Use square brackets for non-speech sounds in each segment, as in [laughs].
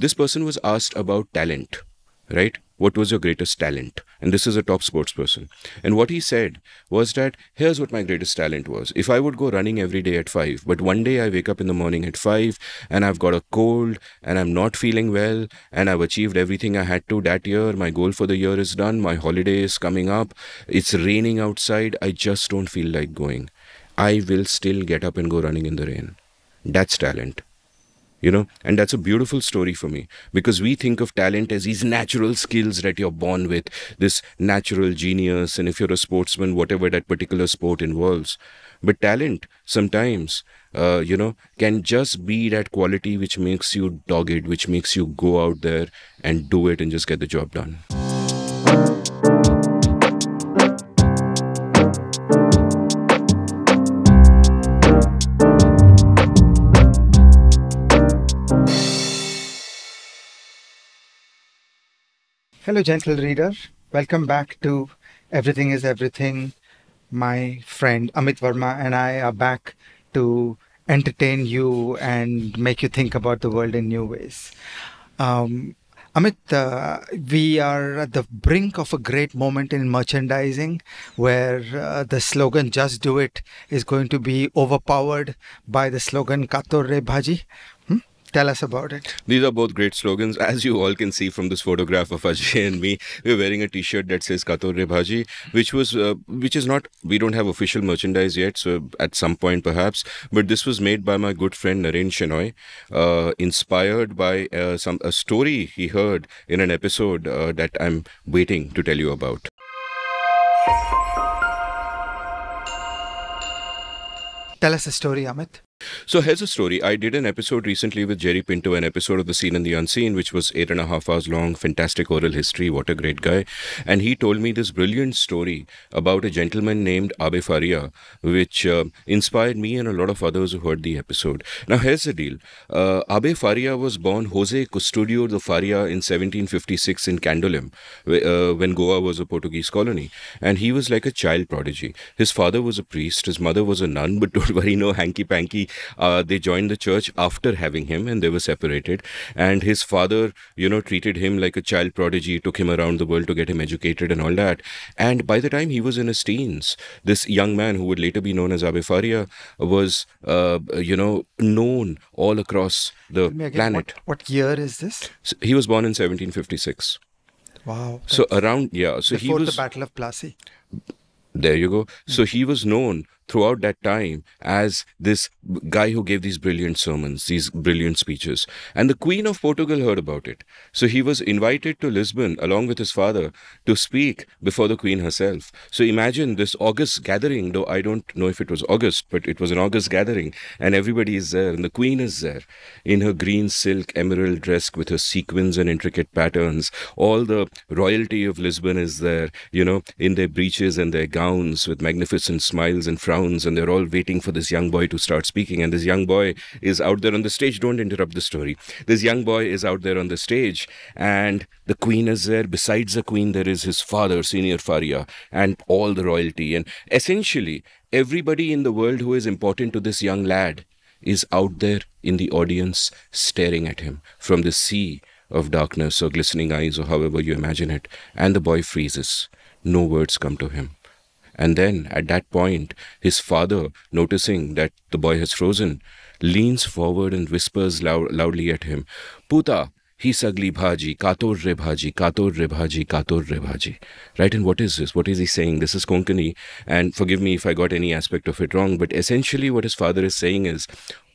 this person was asked about talent, right? What was your greatest talent? And this is a top sports person. And what he said was that here's what my greatest talent was. If I would go running every day at five, but one day I wake up in the morning at five and I've got a cold and I'm not feeling well and I've achieved everything I had to that year. My goal for the year is done. My holiday is coming up. It's raining outside. I just don't feel like going. I will still get up and go running in the rain. That's talent you know and that's a beautiful story for me because we think of talent as these natural skills that you're born with this natural genius and if you're a sportsman whatever that particular sport involves but talent sometimes uh, you know can just be that quality which makes you dogged which makes you go out there and do it and just get the job done Hello, gentle reader. Welcome back to Everything is Everything. My friend Amit Verma and I are back to entertain you and make you think about the world in new ways. Um, Amit, uh, we are at the brink of a great moment in merchandising where uh, the slogan Just Do It is going to be overpowered by the slogan Kato Re Bhaji. Hmm? Tell us about it. These are both great slogans. [laughs] As you all can see from this photograph of Ajay and me, we're wearing a T-shirt that says Kator Bhaji," which was, uh, which is not, we don't have official merchandise yet, so at some point perhaps, but this was made by my good friend Naren Shenoy, uh, inspired by uh, some a story he heard in an episode uh, that I'm waiting to tell you about. Tell us the story, Amit. So here's a story. I did an episode recently with Jerry Pinto, an episode of The Seen and the Unseen, which was eight and a half hours long, fantastic oral history. What a great guy. And he told me this brilliant story about a gentleman named Abe Faria, which uh, inspired me and a lot of others who heard the episode. Now, here's the deal uh, Abe Faria was born Jose Custodio de Faria in 1756 in Candolim, uh, when Goa was a Portuguese colony. And he was like a child prodigy. His father was a priest, his mother was a nun, [laughs] but don't worry, no hanky panky uh, they joined the church after having him, and they were separated. And his father, you know, treated him like a child prodigy, took him around the world to get him educated and all that. And by the time he was in his teens, this young man who would later be known as Faria was, uh, you know, known all across the again, planet. What, what, year is this? So he was born in 1756. Wow. So around yeah, so Before he was the Battle of Plassey. There you go. So he was known throughout that time as this guy who gave these brilliant sermons, these brilliant speeches. And the Queen of Portugal heard about it. So he was invited to Lisbon along with his father to speak before the Queen herself. So imagine this August gathering, though I don't know if it was August, but it was an August gathering, and everybody is there, and the Queen is there in her green silk emerald dress with her sequins and intricate patterns. All the royalty of Lisbon is there, you know, in their breeches and their gowns with magnificent smiles and frowns crowns and they're all waiting for this young boy to start speaking. And this young boy is out there on the stage. Don't interrupt the story. This young boy is out there on the stage and the queen is there. Besides the queen, there is his father, Senior Faria, and all the royalty. And essentially, everybody in the world who is important to this young lad is out there in the audience staring at him from the sea of darkness or glistening eyes or however you imagine it. And the boy freezes. No words come to him. And then at that point, his father, noticing that the boy has frozen, leans forward and whispers loudly at him, Puta, he sagli bhaji, kator re bhaji, kator re bhaji, kator re bhaji. Right, and what is this? What is he saying? This is Konkani, and forgive me if I got any aspect of it wrong, but essentially what his father is saying is,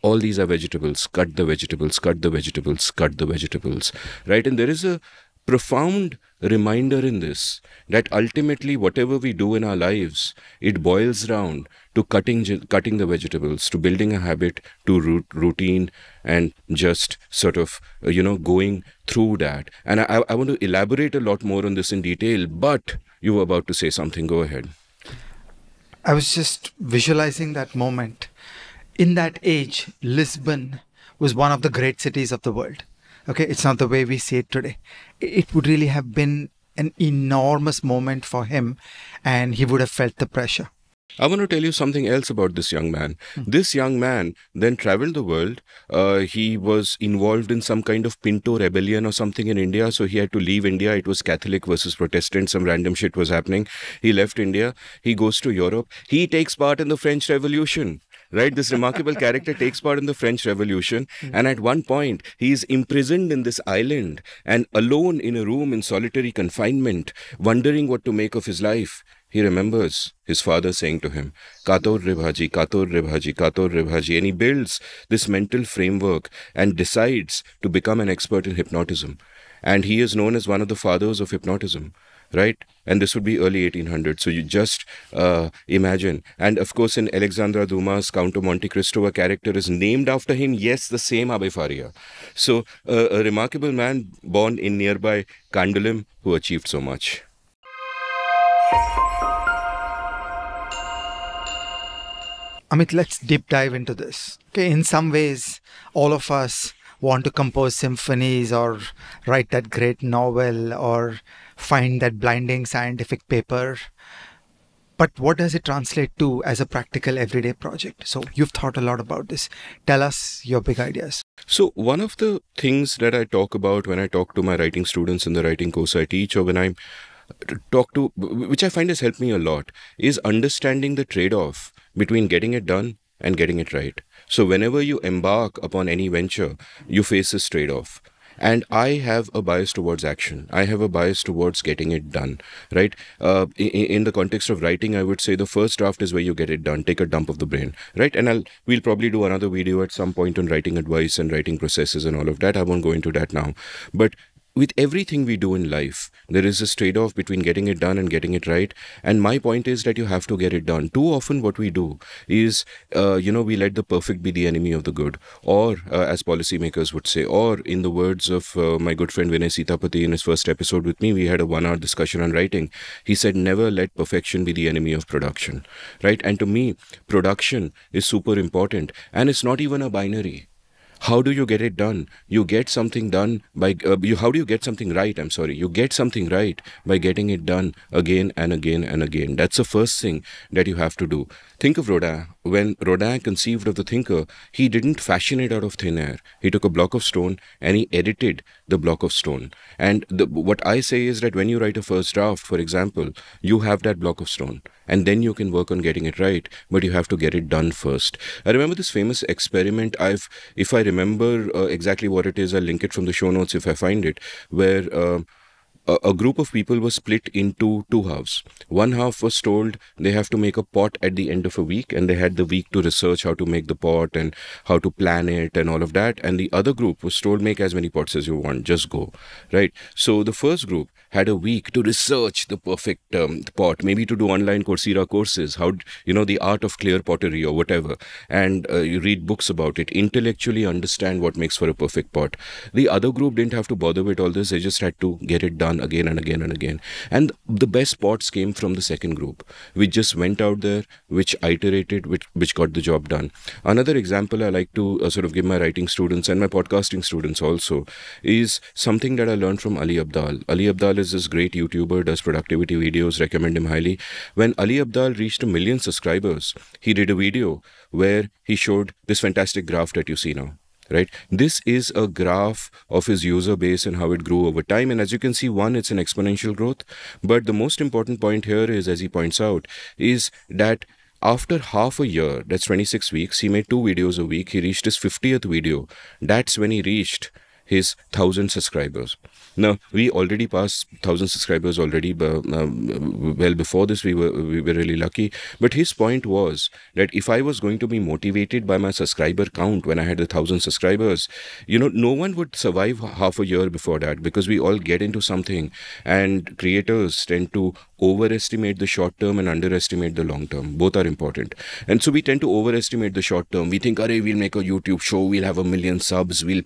all these are vegetables, cut the vegetables, cut the vegetables, cut the vegetables. Right, and there is a profound reminder in this that ultimately whatever we do in our lives it boils down to cutting cutting the vegetables to building a habit to routine and just sort of uh, you know going through that and I, I want to elaborate a lot more on this in detail but you were about to say something go ahead i was just visualizing that moment in that age lisbon was one of the great cities of the world okay it's not the way we see it today it would really have been an enormous moment for him and he would have felt the pressure. I want to tell you something else about this young man. Mm. This young man then traveled the world. Uh, he was involved in some kind of Pinto rebellion or something in India, so he had to leave India. It was Catholic versus Protestant, some random shit was happening. He left India. He goes to Europe. He takes part in the French Revolution right? This remarkable character takes part in the French Revolution, and at one point, he is imprisoned in this island and alone in a room in solitary confinement, wondering what to make of his life. He remembers his father saying to him, Kator Ribhaji, Kator Ribhaji, Kator Ribhaji. And he builds this mental framework and decides to become an expert in hypnotism. And he is known as one of the fathers of hypnotism right? And this would be early 1800s. So you just uh, imagine. And of course, in Alexandra Dumas' Count of Monte Cristo, a character is named after him. Yes, the same Abbe Faria. So uh, a remarkable man born in nearby Kandalim who achieved so much. Amit, let's deep dive into this. Okay, in some ways, all of us want to compose symphonies or write that great novel or find that blinding scientific paper but what does it translate to as a practical everyday project so you've thought a lot about this tell us your big ideas so one of the things that i talk about when i talk to my writing students in the writing course i teach or when i'm talk to which i find has helped me a lot is understanding the trade off between getting it done and getting it right so whenever you embark upon any venture you face this trade off and I have a bias towards action. I have a bias towards getting it done, right? Uh, in, in, the context of writing, I would say the first draft is where you get it done. Take a dump of the brain, right? And I'll we'll probably do another video at some point on writing advice and writing processes and all of that. I won't go into that now, but with everything we do in life, there is this trade off between getting it done and getting it right. And my point is that you have to get it done. Too often, what we do is, uh, you know, we let the perfect be the enemy of the good, or uh, as policymakers would say, or in the words of uh, my good friend Vinay Sitapati in his first episode with me, we had a one hour discussion on writing. He said, never let perfection be the enemy of production, right? And to me, production is super important and it's not even a binary how do you get it done you get something done by uh, you how do you get something right i'm sorry you get something right by getting it done again and again and again that's the first thing that you have to do Think of Rodin. When Rodin conceived of the thinker, he didn't fashion it out of thin air. He took a block of stone and he edited the block of stone. And the, what I say is that when you write a first draft, for example, you have that block of stone and then you can work on getting it right, but you have to get it done first. I remember this famous experiment. I've, if I remember uh, exactly what it is, I'll link it from the show notes if I find it, where. Uh, a, a group of people was split into two halves. One half was told they have to make a pot at the end of a week, and they had the week to research how to make the pot and how to plan it and all of that. And the other group was told, make as many pots as you want, just go. Right? So the first group had a week to research the perfect um, pot, maybe to do online Coursera courses, how, you know, the art of clear pottery or whatever, and uh, you read books about it, intellectually understand what makes for a perfect pot. The other group didn't have to bother with all this, they just had to get it done done again and again and again. And the best spots came from the second group, which just went out there, which iterated, which which got the job done. Another example I like to uh, sort of give my writing students and my podcasting students also is something that I learned from Ali Abdal. Ali Abdal is this great YouTuber, does productivity videos, recommend him highly. When Ali Abdal reached a million subscribers, he did a video where he showed this fantastic graph that you see now right this is a graph of his user base and how it grew over time and as you can see one it's an exponential growth but the most important point here is as he points out is that after half a year that's 26 weeks he made two videos a week he reached his 50th video that's when he reached his 1000 subscribers now we already passed 1000 subscribers already uh, um, uh, well before this we were we were really lucky but his point was that if i was going to be motivated by my subscriber count when i had the 1000 subscribers you know no one would survive half a year before that because we all get into something and creators tend to overestimate the short term and underestimate the long term. Both are important. And so we tend to overestimate the short term. We think, "Hey, we'll make a YouTube show, we'll have a million subs, we'll,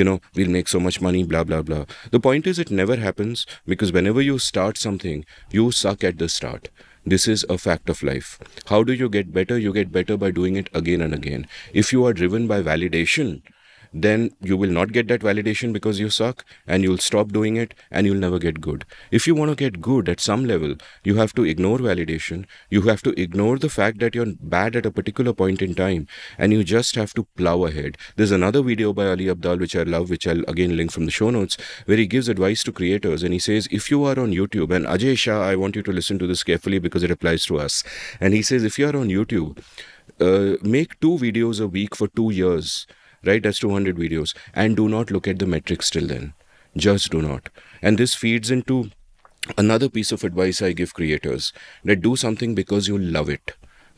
you know, we'll make so much money, blah, blah, blah. The point is, it never happens because whenever you start something, you suck at the start. This is a fact of life. How do you get better? You get better by doing it again and again. If you are driven by validation, then you will not get that validation because you suck and you'll stop doing it and you'll never get good. If you want to get good at some level, you have to ignore validation. You have to ignore the fact that you're bad at a particular point in time and you just have to plow ahead. There's another video by Ali Abdal which I love, which I'll again link from the show notes, where he gives advice to creators and he says, if you are on YouTube, and Ajay Shah, I want you to listen to this carefully because it applies to us. And he says, if you are on YouTube, uh, make two videos a week for two years right? That's 200 videos. And do not look at the metrics till then. Just do not. And this feeds into another piece of advice I give creators that do something because you love it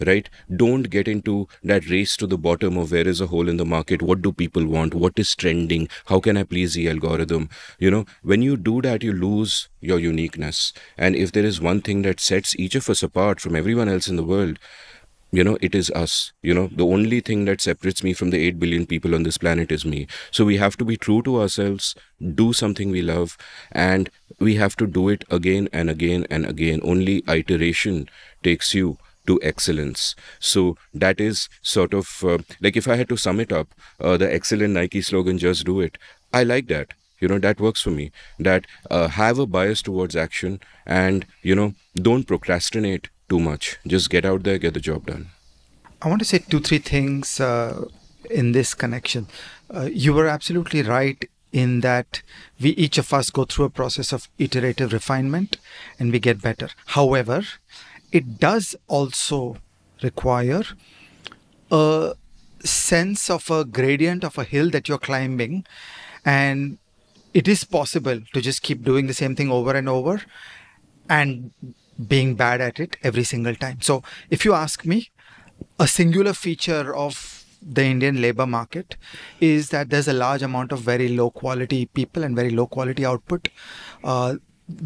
right don't get into that race to the bottom of where is a hole in the market what do people want what is trending how can i please the algorithm you know when you do that you lose your uniqueness and if there is one thing that sets each of us apart from everyone else in the world you know it is us you know the only thing that separates me from the 8 billion people on this planet is me so we have to be true to ourselves do something we love and we have to do it again and again and again only iteration takes you to excellence so that is sort of uh, like if i had to sum it up uh, the excellent nike slogan just do it i like that you know that works for me that uh, have a bias towards action and you know don't procrastinate too much. Just get out there, get the job done. I want to say two, three things uh, in this connection. Uh, you were absolutely right in that we each of us go through a process of iterative refinement and we get better. However, it does also require a sense of a gradient of a hill that you're climbing and it is possible to just keep doing the same thing over and over and being bad at it every single time. So if you ask me, a singular feature of the Indian labor market is that there's a large amount of very low quality people and very low quality output. Uh,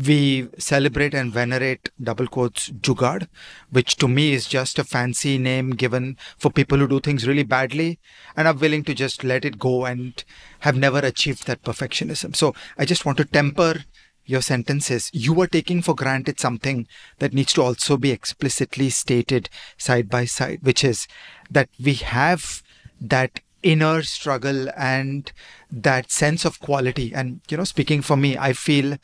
we celebrate and venerate double quotes Jugad, which to me is just a fancy name given for people who do things really badly and are willing to just let it go and have never achieved that perfectionism. So I just want to temper your sentences, you are taking for granted something that needs to also be explicitly stated side by side, which is that we have that inner struggle and that sense of quality. And, you know, speaking for me, I feel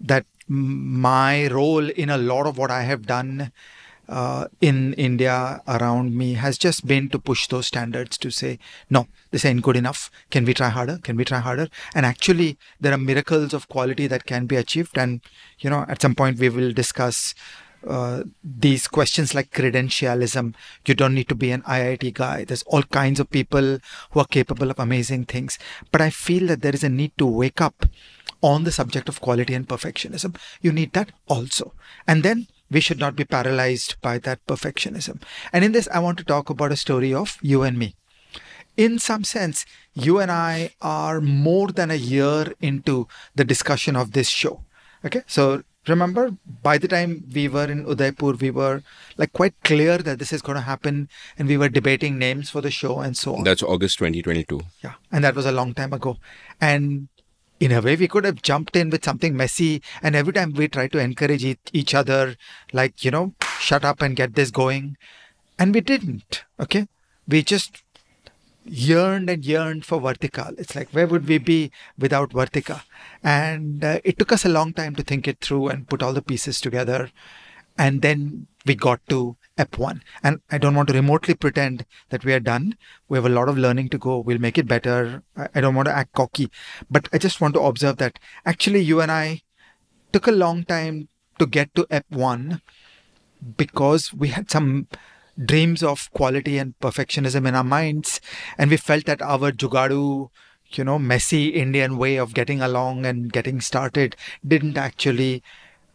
that my role in a lot of what I have done uh, in India around me has just been to push those standards to say, no, this ain't good enough. Can we try harder? Can we try harder? And actually, there are miracles of quality that can be achieved. And, you know, at some point we will discuss uh, these questions like credentialism. You don't need to be an IIT guy. There's all kinds of people who are capable of amazing things. But I feel that there is a need to wake up on the subject of quality and perfectionism. You need that also. And then we should not be paralyzed by that perfectionism. And in this, I want to talk about a story of you and me. In some sense, you and I are more than a year into the discussion of this show. Okay, so remember by the time we were in udaipur we were like quite clear that this is going to happen and we were debating names for the show and so on that's august 2022 yeah and that was a long time ago and in a way we could have jumped in with something messy and every time we try to encourage each other like you know shut up and get this going and we didn't okay we just yearned and yearned for vertical it's like where would we be without vertica and uh, it took us a long time to think it through and put all the pieces together and then we got to F1. And I don't want to remotely pretend that we are done. We have a lot of learning to go. We'll make it better. I don't want to act cocky, but I just want to observe that actually you and I took a long time to get to F1 because we had some dreams of quality and perfectionism in our minds. And we felt that our Jugadu, you know, messy Indian way of getting along and getting started didn't actually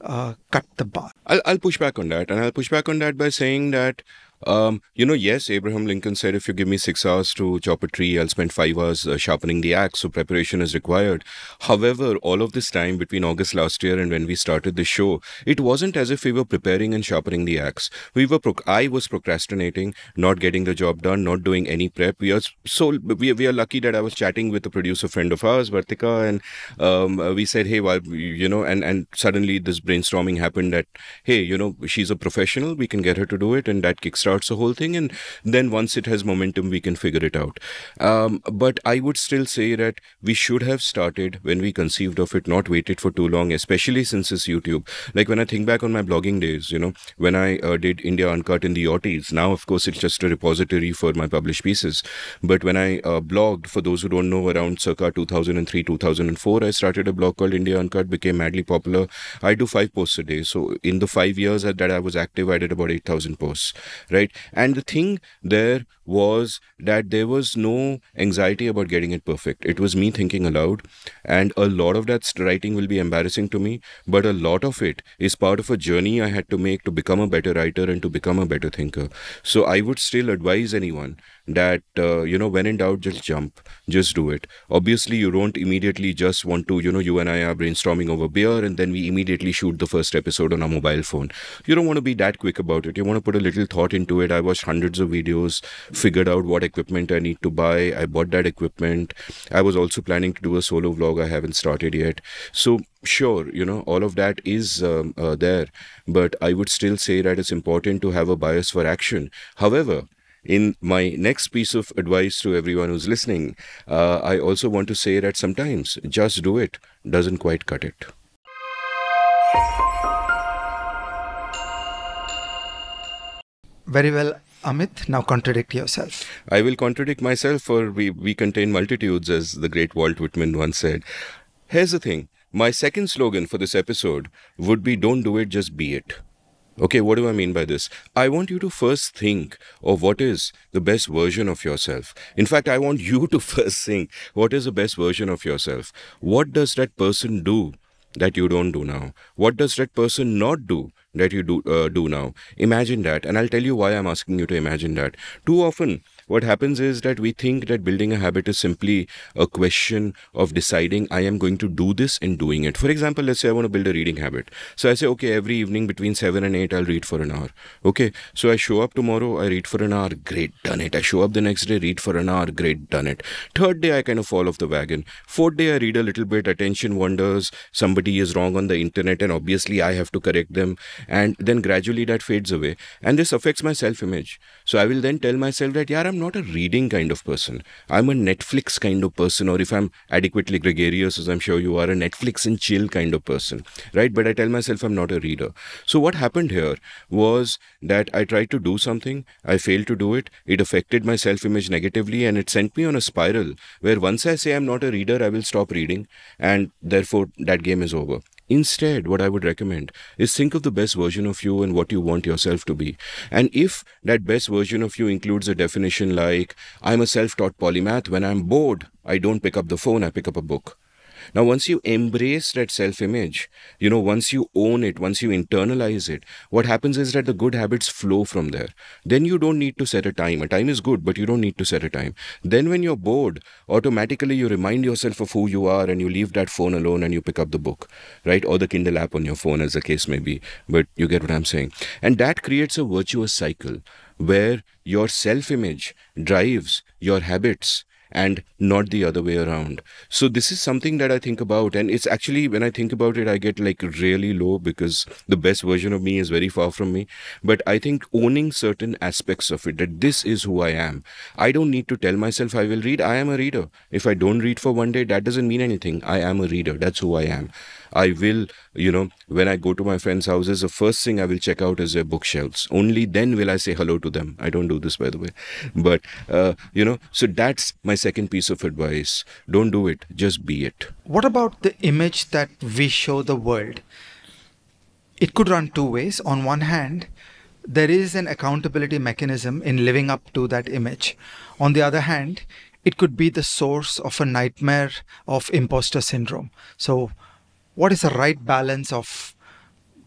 uh, cut the bar. I'll, I'll push back on that, and I'll push back on that by saying that um, you know, yes, Abraham Lincoln said, if you give me six hours to chop a tree, I'll spend five hours uh, sharpening the axe, so preparation is required. However, all of this time between August last year and when we started the show, it wasn't as if we were preparing and sharpening the axe. We were, I was procrastinating, not getting the job done, not doing any prep. We are so, we, we are lucky that I was chatting with a producer friend of ours, Vartika, and um, uh, we said, hey, well, you know, and, and suddenly this brainstorming happened that, hey, you know, she's a professional, we can get her to do it, and that kicks starts the whole thing, and then once it has momentum, we can figure it out. Um, but I would still say that we should have started when we conceived of it, not waited for too long, especially since it's YouTube. Like when I think back on my blogging days, you know, when I uh, did India Uncut in the '80s. Now, of course, it's just a repository for my published pieces. But when I uh, blogged, for those who don't know, around circa 2003, 2004, I started a blog called India Uncut, became madly popular. I do five posts a day. So in the five years that I was active, I did about 8,000 posts, right? right and the thing there was that there was no anxiety about getting it perfect. It was me thinking aloud, and a lot of that writing will be embarrassing to me, but a lot of it is part of a journey I had to make to become a better writer and to become a better thinker. So I would still advise anyone that, uh, you know, when in doubt, just jump, just do it. Obviously, you don't immediately just want to, you know, you and I are brainstorming over beer and then we immediately shoot the first episode on our mobile phone. You don't want to be that quick about it. You want to put a little thought into it. I watched hundreds of videos figured out what equipment I need to buy. I bought that equipment. I was also planning to do a solo vlog. I haven't started yet. So sure, you know, all of that is um, uh, there, but I would still say that it's important to have a bias for action. However, in my next piece of advice to everyone who's listening, uh, I also want to say that sometimes just do it doesn't quite cut it. Very well. Amit, now contradict yourself. I will contradict myself, for we, we contain multitudes, as the great Walt Whitman once said. Here's the thing my second slogan for this episode would be Don't do it, just be it. Okay, what do I mean by this? I want you to first think of what is the best version of yourself. In fact, I want you to [laughs] first think what is the best version of yourself. What does that person do that you don't do now? What does that person not do that you do, uh, do now? Imagine that. And I'll tell you why I'm asking you to imagine that. Too often, what happens is that we think that building a habit is simply a question of deciding I am going to do this and doing it. For example, let's say I want to build a reading habit. So I say, okay, every evening between 7 and 8, I'll read for an hour. Okay, so I show up tomorrow, I read for an hour, great, done it. I show up the next day, read for an hour, great, done it. Third day, I kind of fall off the wagon. Fourth day, I read a little bit, attention wanders, somebody is wrong on the internet, and obviously I have to correct them. And then gradually that fades away. And this affects my self image. So I will then tell myself that, yeah, I'm not a reading kind of person. I'm a Netflix kind of person, or if I'm adequately gregarious, as I'm sure you are, a Netflix and chill kind of person, right? But I tell myself I'm not a reader. So what happened here was that I tried to do something, I failed to do it, it affected my self image negatively, and it sent me on a spiral where once I say I'm not a reader, I will stop reading, and therefore that game is over. Instead, what I would recommend is think of the best version of you and what you want yourself to be. And if that best version of you includes a definition like, I'm a self taught polymath, when I'm bored, I don't pick up the phone, I pick up a book. Now, once you embrace that self image, you know, once you own it, once you internalize it, what happens is that the good habits flow from there. Then you don't need to set a time. A time is good, but you don't need to set a time. Then, when you're bored, automatically you remind yourself of who you are and you leave that phone alone and you pick up the book, right? Or the Kindle app on your phone, as the case may be. But you get what I'm saying. And that creates a virtuous cycle where your self image drives your habits and not the other way around. So this is something that I think about, and it's actually when I think about it, I get like really low because the best version of me is very far from me. But I think owning certain aspects of it that this is who I am. I don't need to tell myself I will read. I am a reader. If I don't read for one day, that doesn't mean anything. I am a reader. That's who I am. I will, you know, when I go to my friends' houses, the first thing I will check out is their bookshelves. Only then will I say hello to them. I don't do this, by the way. But, uh, you know, so that's my second piece of advice. Don't do it, just be it. What about the image that we show the world? It could run two ways. On one hand, there is an accountability mechanism in living up to that image. On the other hand, it could be the source of a nightmare of imposter syndrome. So, what is the right balance of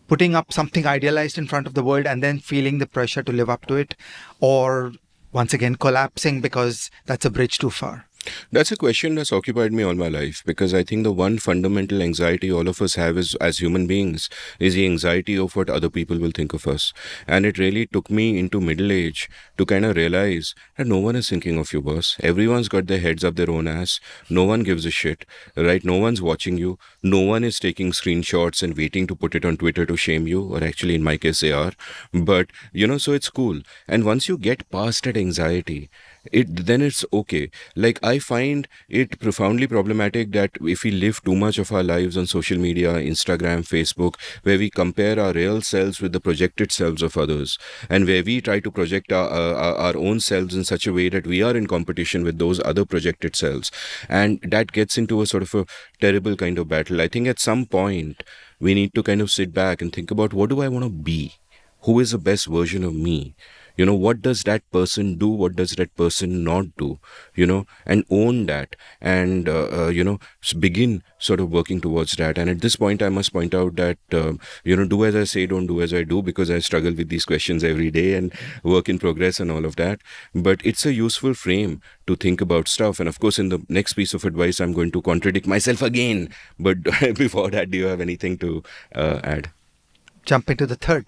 putting up something idealized in front of the world and then feeling the pressure to live up to it or once again collapsing because that's a bridge too far that's a question that's occupied me all my life because I think the one fundamental anxiety all of us have is, as human beings is the anxiety of what other people will think of us. And it really took me into middle age to kind of realize that no one is thinking of you, boss. Everyone's got their heads up their own ass. No one gives a shit, right? No one's watching you. No one is taking screenshots and waiting to put it on Twitter to shame you, or actually, in my case, they are. But, you know, so it's cool. And once you get past that anxiety, it then it's okay like i find it profoundly problematic that if we live too much of our lives on social media instagram facebook where we compare our real selves with the projected selves of others and where we try to project uh, our, our own selves in such a way that we are in competition with those other projected selves and that gets into a sort of a terrible kind of battle i think at some point we need to kind of sit back and think about what do i want to be who is the best version of me you know what does that person do what does that person not do you know and own that and uh, uh, you know begin sort of working towards that and at this point i must point out that um, you know do as i say don't do as i do because i struggle with these questions every day and work in progress and all of that but it's a useful frame to think about stuff and of course in the next piece of advice i'm going to contradict myself again but [laughs] before that do you have anything to uh, add jump into the third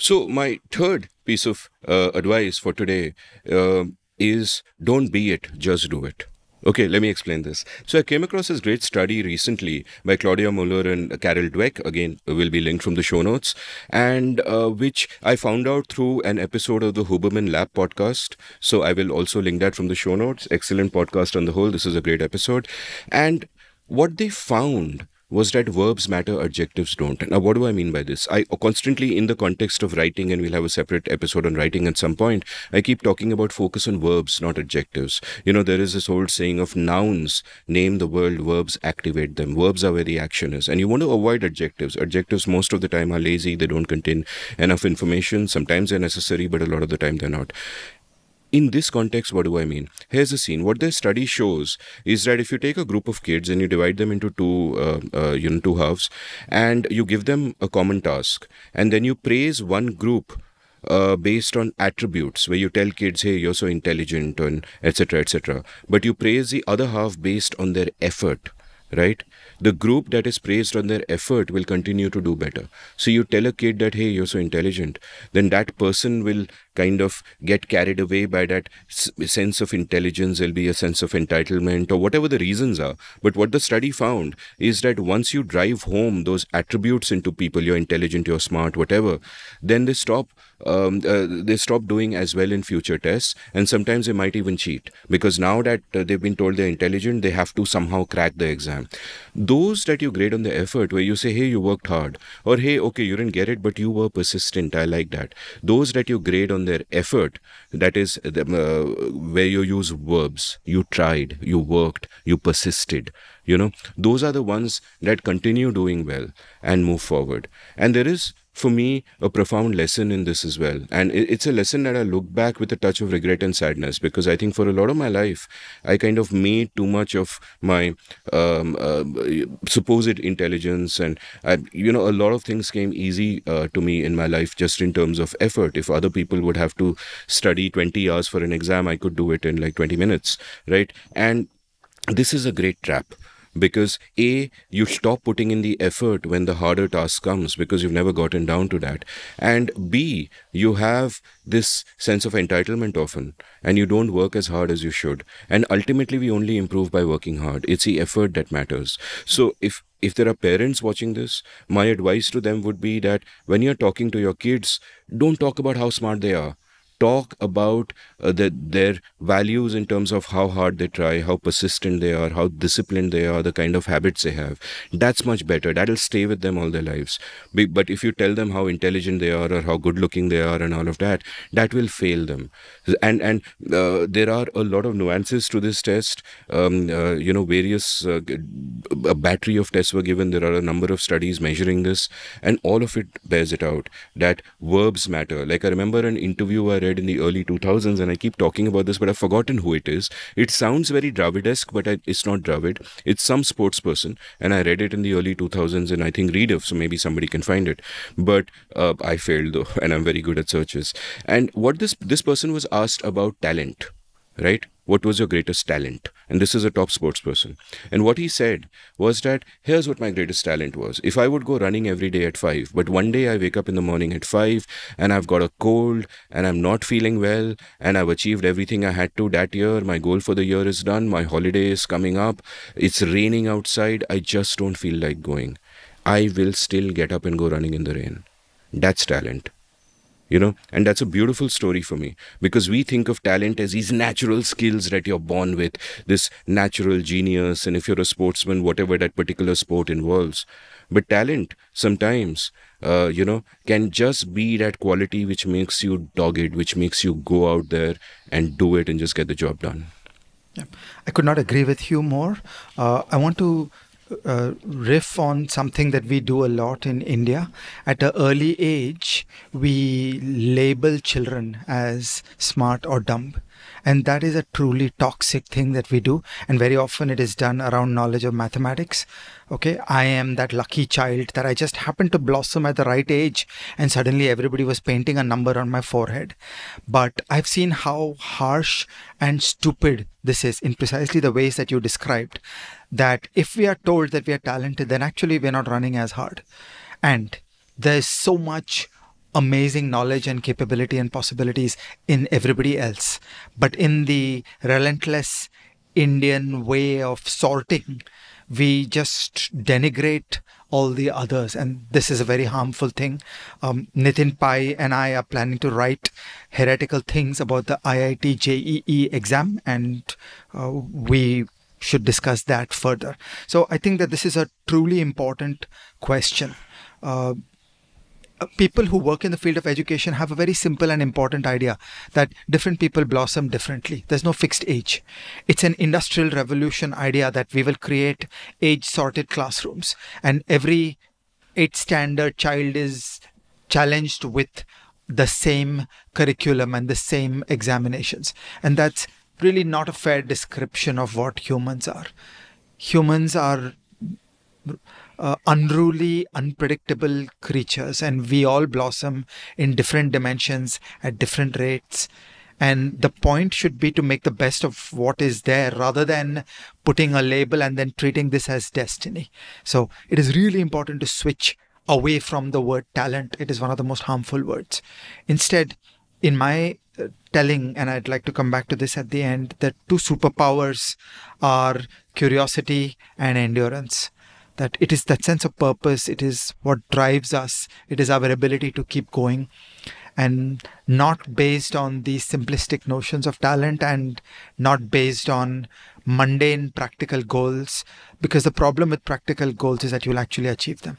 So, my third piece of uh, advice for today uh, is don't be it, just do it. Okay, let me explain this. So I came across this great study recently by Claudia Muller and Carol Dweck. Again, will be linked from the show notes, and uh, which I found out through an episode of the Huberman Lab podcast. So I will also link that from the show notes. Excellent podcast on the whole. This is a great episode, and what they found was that verbs matter, adjectives don't. Now, what do I mean by this? I uh, constantly, in the context of writing, and we'll have a separate episode on writing at some point, I keep talking about focus on verbs, not adjectives. You know, there is this old saying of nouns name the world, verbs activate them. Verbs are where the action is, and you want to avoid adjectives. Adjectives, most of the time, are lazy, they don't contain enough information. Sometimes they're necessary, but a lot of the time they're not in this context, what do I mean? Here's a scene. What the study shows is that if you take a group of kids and you divide them into two, uh, uh, you know, two halves, and you give them a common task, and then you praise one group uh, based on attributes, where you tell kids, "Hey, you're so intelligent," and etc., etc., but you praise the other half based on their effort, right? the group that is praised on their effort will continue to do better. So you tell a kid that, hey, you're so intelligent, then that person will kind of get carried away by that sense of intelligence. There'll be a sense of entitlement or whatever the reasons are. But what the study found is that once you drive home those attributes into people, you're intelligent, you're smart, whatever, then they stop um, uh, they stop doing as well in future tests and sometimes they might even cheat because now that uh, they've been told they're intelligent they have to somehow crack the exam those that you grade on the effort where you say hey you worked hard or hey okay you didn't get it but you were persistent i like that those that you grade on their effort that is the, uh, where you use verbs you tried you worked you persisted you know those are the ones that continue doing well and move forward and there is for me a profound lesson in this as well and it's a lesson that i look back with a touch of regret and sadness because i think for a lot of my life i kind of made too much of my um, uh, supposed intelligence and I, you know a lot of things came easy uh, to me in my life just in terms of effort if other people would have to study 20 hours for an exam i could do it in like 20 minutes right and this is a great trap because a you stop putting in the effort when the harder task comes because you've never gotten down to that and b you have this sense of entitlement often and you don't work as hard as you should and ultimately we only improve by working hard it's the effort that matters so if if there are parents watching this, my advice to them would be that when you're talking to your kids, don't talk about how smart they are. Talk about uh, their values in terms of how hard they try, how persistent they are, how disciplined they are, the kind of habits they have. That's much better. That'll stay with them all their lives. But if you tell them how intelligent they are or how good looking they are and all of that, that will fail them. And and uh, there are a lot of nuances to this test. Um, uh, you know, various uh, a battery of tests were given. There are a number of studies measuring this, and all of it bears it out that verbs matter. Like I remember an interview I read in the early 2000s and and I keep talking about this, but I've forgotten who it is. It sounds very Dravidesque, but I, it's not Dravid. It's some sports person, and I read it in the early 2000s, and I think read of. so maybe somebody can find it. But uh, I failed though, [laughs] and I'm very good at searches. And what this this person was asked about talent right? What was your greatest talent? And this is a top sports person. And what he said was that here's what my greatest talent was. If I would go running every day at five, but one day I wake up in the morning at five and I've got a cold and I'm not feeling well and I've achieved everything I had to that year, my goal for the year is done, my holiday is coming up, it's raining outside, I just don't feel like going. I will still get up and go running in the rain. That's talent you know and that's a beautiful story for me because we think of talent as these natural skills that you're born with this natural genius and if you're a sportsman whatever that particular sport involves but talent sometimes uh, you know can just be that quality which makes you dogged which makes you go out there and do it and just get the job done yeah. i could not agree with you more uh, i want to uh, riff on something that we do a lot in India. At an early age, we label children as smart or dumb. And that is a truly toxic thing that we do. And very often it is done around knowledge of mathematics. Okay. I am that lucky child that I just happened to blossom at the right age. And suddenly everybody was painting a number on my forehead. But I've seen how harsh and stupid this is in precisely the ways that you described. That if we are told that we are talented, then actually we're not running as hard. And there's so much amazing knowledge and capability and possibilities in everybody else. But in the relentless Indian way of sorting, we just denigrate all the others. And this is a very harmful thing. Um, Nitin Pai and I are planning to write heretical things about the IIT JEE exam, and uh, we should discuss that further. So I think that this is a truly important question. Uh, people who work in the field of education have a very simple and important idea that different people blossom differently. There's no fixed age. It's an industrial revolution idea that we will create age sorted classrooms and every eighth standard child is challenged with the same curriculum and the same examinations. And that's really not a fair description of what humans are. Humans are uh, unruly, unpredictable creatures, and we all blossom in different dimensions at different rates. And the point should be to make the best of what is there rather than putting a label and then treating this as destiny. So it is really important to switch away from the word talent. It is one of the most harmful words. Instead, in my uh, telling, and I'd like to come back to this at the end, the two superpowers are curiosity and endurance that it is that sense of purpose it is what drives us it is our ability to keep going and not based on these simplistic notions of talent and not based on mundane practical goals because the problem with practical goals is that you'll actually achieve them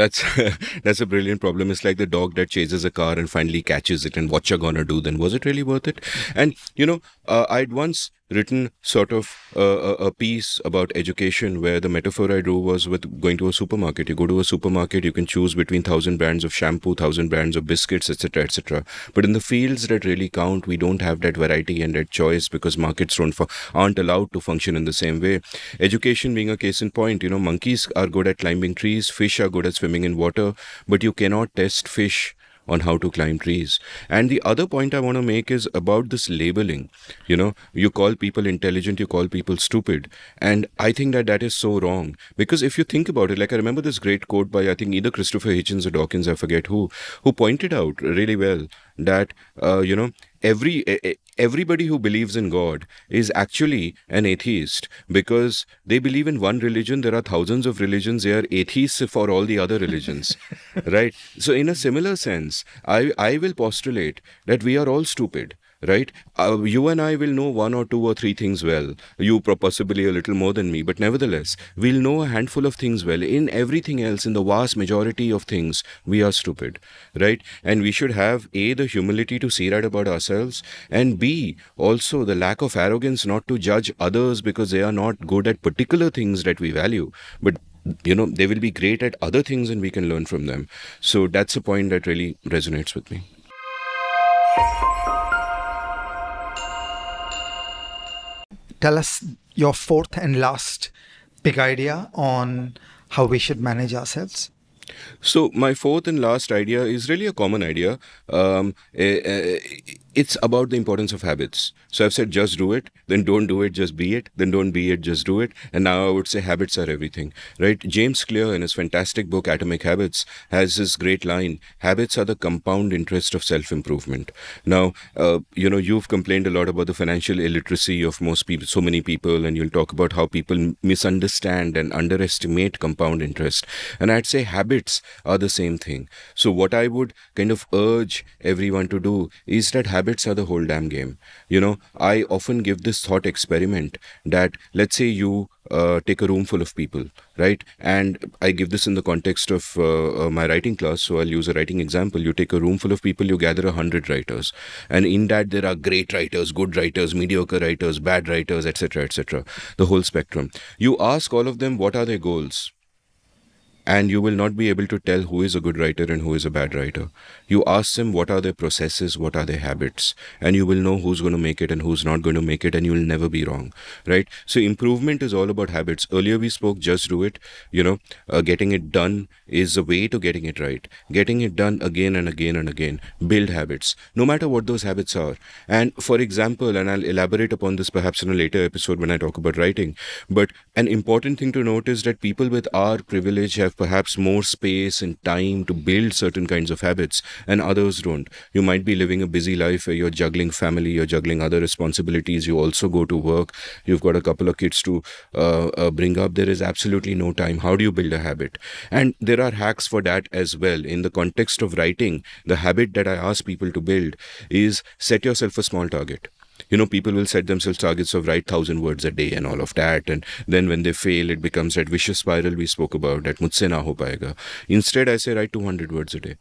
that's [laughs] that's a brilliant problem. It's like the dog that chases a car and finally catches it, and what you're gonna do then? Was it really worth it? And you know, uh, I'd once written sort of a, a, piece about education where the metaphor I drew was with going to a supermarket. You go to a supermarket, you can choose between thousand brands of shampoo, thousand brands of biscuits, etc., etc. But in the fields that really count, we don't have that variety and that choice because markets don't aren't allowed to function in the same way. Education being a case in point, you know, monkeys are good at climbing trees, fish are good at swimming in water, but you cannot test fish on how to climb trees. And the other point I want to make is about this labeling. You know, you call people intelligent, you call people stupid. And I think that that is so wrong. Because if you think about it, like I remember this great quote by, I think, either Christopher Hitchens or Dawkins, I forget who, who pointed out really well that, uh, you know, every everybody who believes in god is actually an atheist because they believe in one religion there are thousands of religions they are atheists for all the other religions [laughs] right so in a similar sense i i will postulate that we are all stupid right? Uh, you and I will know one or two or three things well. You possibly a little more than me, but nevertheless, we'll know a handful of things well. In everything else, in the vast majority of things, we are stupid, right? And we should have A, the humility to see right about ourselves, and B, also the lack of arrogance not to judge others because they are not good at particular things that we value, but you know, they will be great at other things and we can learn from them. So that's a point that really resonates with me. tell us your fourth and last big idea on how we should manage ourselves? So, my fourth and last idea is really a common idea. Um, eh, eh, it's about the importance of habits. So I've said just do it, then don't do it, just be it, then don't be it, just do it. And now I would say habits are everything, right? James Clear, in his fantastic book Atomic Habits, has this great line habits are the compound interest of self improvement. Now, uh, you know, you've complained a lot about the financial illiteracy of most people, so many people, and you'll talk about how people misunderstand and underestimate compound interest. And I'd say habits are the same thing. So, what I would kind of urge everyone to do is that habits habits are the whole damn game. You know, I often give this thought experiment that let's say you uh, take a room full of people, right? And I give this in the context of uh, uh, my writing class, so I'll use a writing example. You take a room full of people, you gather a hundred writers, and in that there are great writers, good writers, mediocre writers, bad writers, etc., etc. The whole spectrum. You ask all of them what are their goals and you will not be able to tell who is a good writer and who is a bad writer. You ask them what are their processes, what are their habits, and you will know who's going to make it and who's not going to make it, and you will never be wrong, right? So improvement is all about habits. Earlier we spoke, just do it. You know, uh, getting it done is a way to getting it right. Getting it done again and again and again. Build habits, no matter what those habits are. And for example, and I'll elaborate upon this perhaps in a later episode when I talk about writing, but an important thing to note is that people with our privilege have perhaps more space and time to build certain kinds of habits, and others don't. You might be living a busy life where you're juggling family, you're juggling other responsibilities, you also go to work, you've got a couple of kids to uh, uh, bring up. There is absolutely no time. How do you build a habit? And there are hacks for that as well. In the context of writing, the habit that I ask people to build is set yourself a small target you know people will set themselves targets of write 1000 words a day and all of that and then when they fail it becomes that vicious spiral we spoke about that mujhse na ho payega instead i say write 200 words a day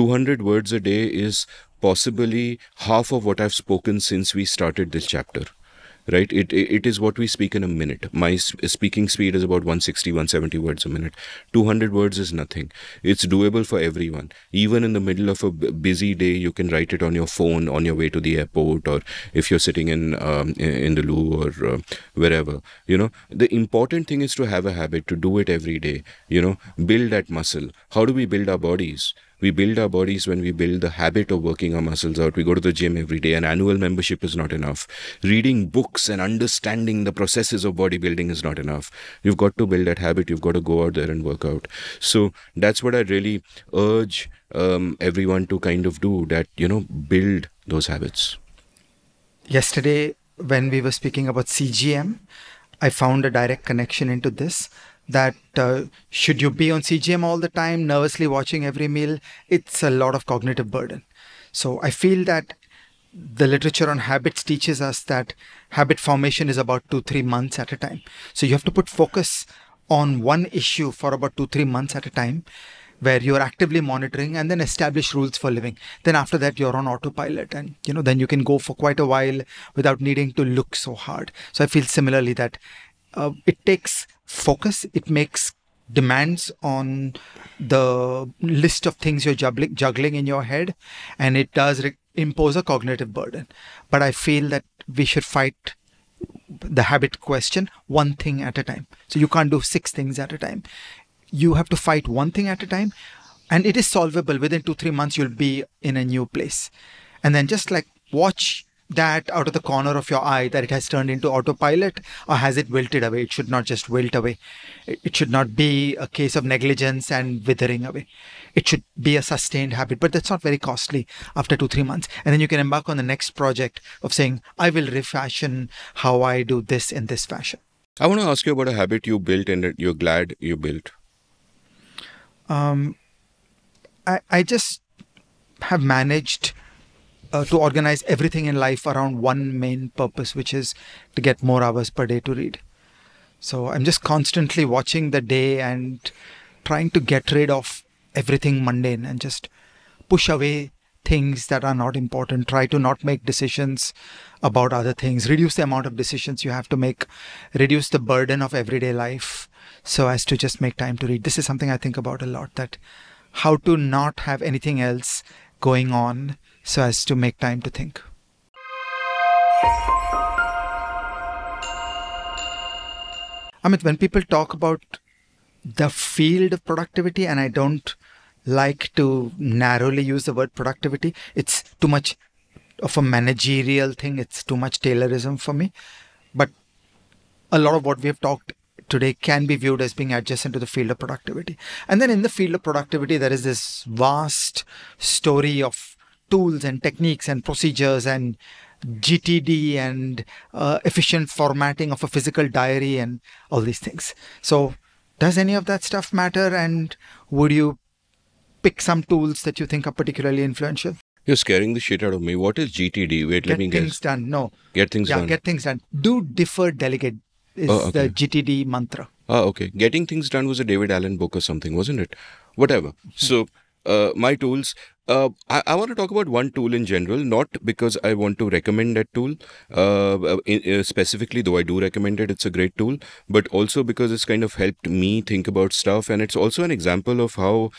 200 words a day is possibly half of what i've spoken since we started this chapter right it, it is what we speak in a minute my speaking speed is about 160 170 words a minute 200 words is nothing it's doable for everyone even in the middle of a busy day you can write it on your phone on your way to the airport or if you're sitting in um, in the loo or uh, wherever you know the important thing is to have a habit to do it every day you know build that muscle how do we build our bodies we build our bodies when we build the habit of working our muscles out. We go to the gym every day. An annual membership is not enough. Reading books and understanding the processes of bodybuilding is not enough. You've got to build that habit. You've got to go out there and work out. So that's what I really urge um, everyone to kind of do that, you know, build those habits. Yesterday, when we were speaking about CGM, I found a direct connection into this that uh, should you be on CGM all the time, nervously watching every meal? It's a lot of cognitive burden. So I feel that the literature on habits teaches us that habit formation is about two, three months at a time. So you have to put focus on one issue for about two, three months at a time where you're actively monitoring and then establish rules for living then after that you're on autopilot and you know then you can go for quite a while without needing to look so hard so i feel similarly that uh, it takes focus it makes demands on the list of things you're juggling, juggling in your head and it does re- impose a cognitive burden but i feel that we should fight the habit question one thing at a time so you can't do six things at a time you have to fight one thing at a time and it is solvable within 2 3 months you'll be in a new place and then just like watch that out of the corner of your eye that it has turned into autopilot or has it wilted away it should not just wilt away it should not be a case of negligence and withering away it should be a sustained habit but that's not very costly after 2 3 months and then you can embark on the next project of saying i will refashion how i do this in this fashion i want to ask you about a habit you built and you're glad you built um i i just have managed uh, to organize everything in life around one main purpose, which is to get more hours per day to read. So I'm just constantly watching the day and trying to get rid of everything mundane and just push away things that are not important. Try to not make decisions about other things. Reduce the amount of decisions you have to make. Reduce the burden of everyday life so as to just make time to read. This is something I think about a lot that how to not have anything else going on so as to make time to think. Amit, when people talk about the field of productivity, and I don't like to narrowly use the word productivity, it's too much of a managerial thing, it's too much Taylorism for me. But a lot of what we have talked today can be viewed as being adjacent to the field of productivity. And then in the field of productivity, there is this vast story of tools and techniques and procedures and GTD and uh, efficient formatting of a physical diary and all these things. So, does any of that stuff matter? And would you pick some tools that you think are particularly influential? You're scaring the shit out of me. What is GTD? Wait, get let me guess. Get things done. No. Get things yeah, done. get things done. Do, defer, delegate is oh, okay. the GTD mantra. Ah, okay. Getting things done was a David Allen book or something, wasn't it? Whatever. So uh, my tools. Uh, I, I, want to talk about one tool in general, not because I want to recommend that tool uh, uh in, uh, specifically, though I do recommend it. It's a great tool, but also because it's kind of helped me think about stuff, and it's also an example of how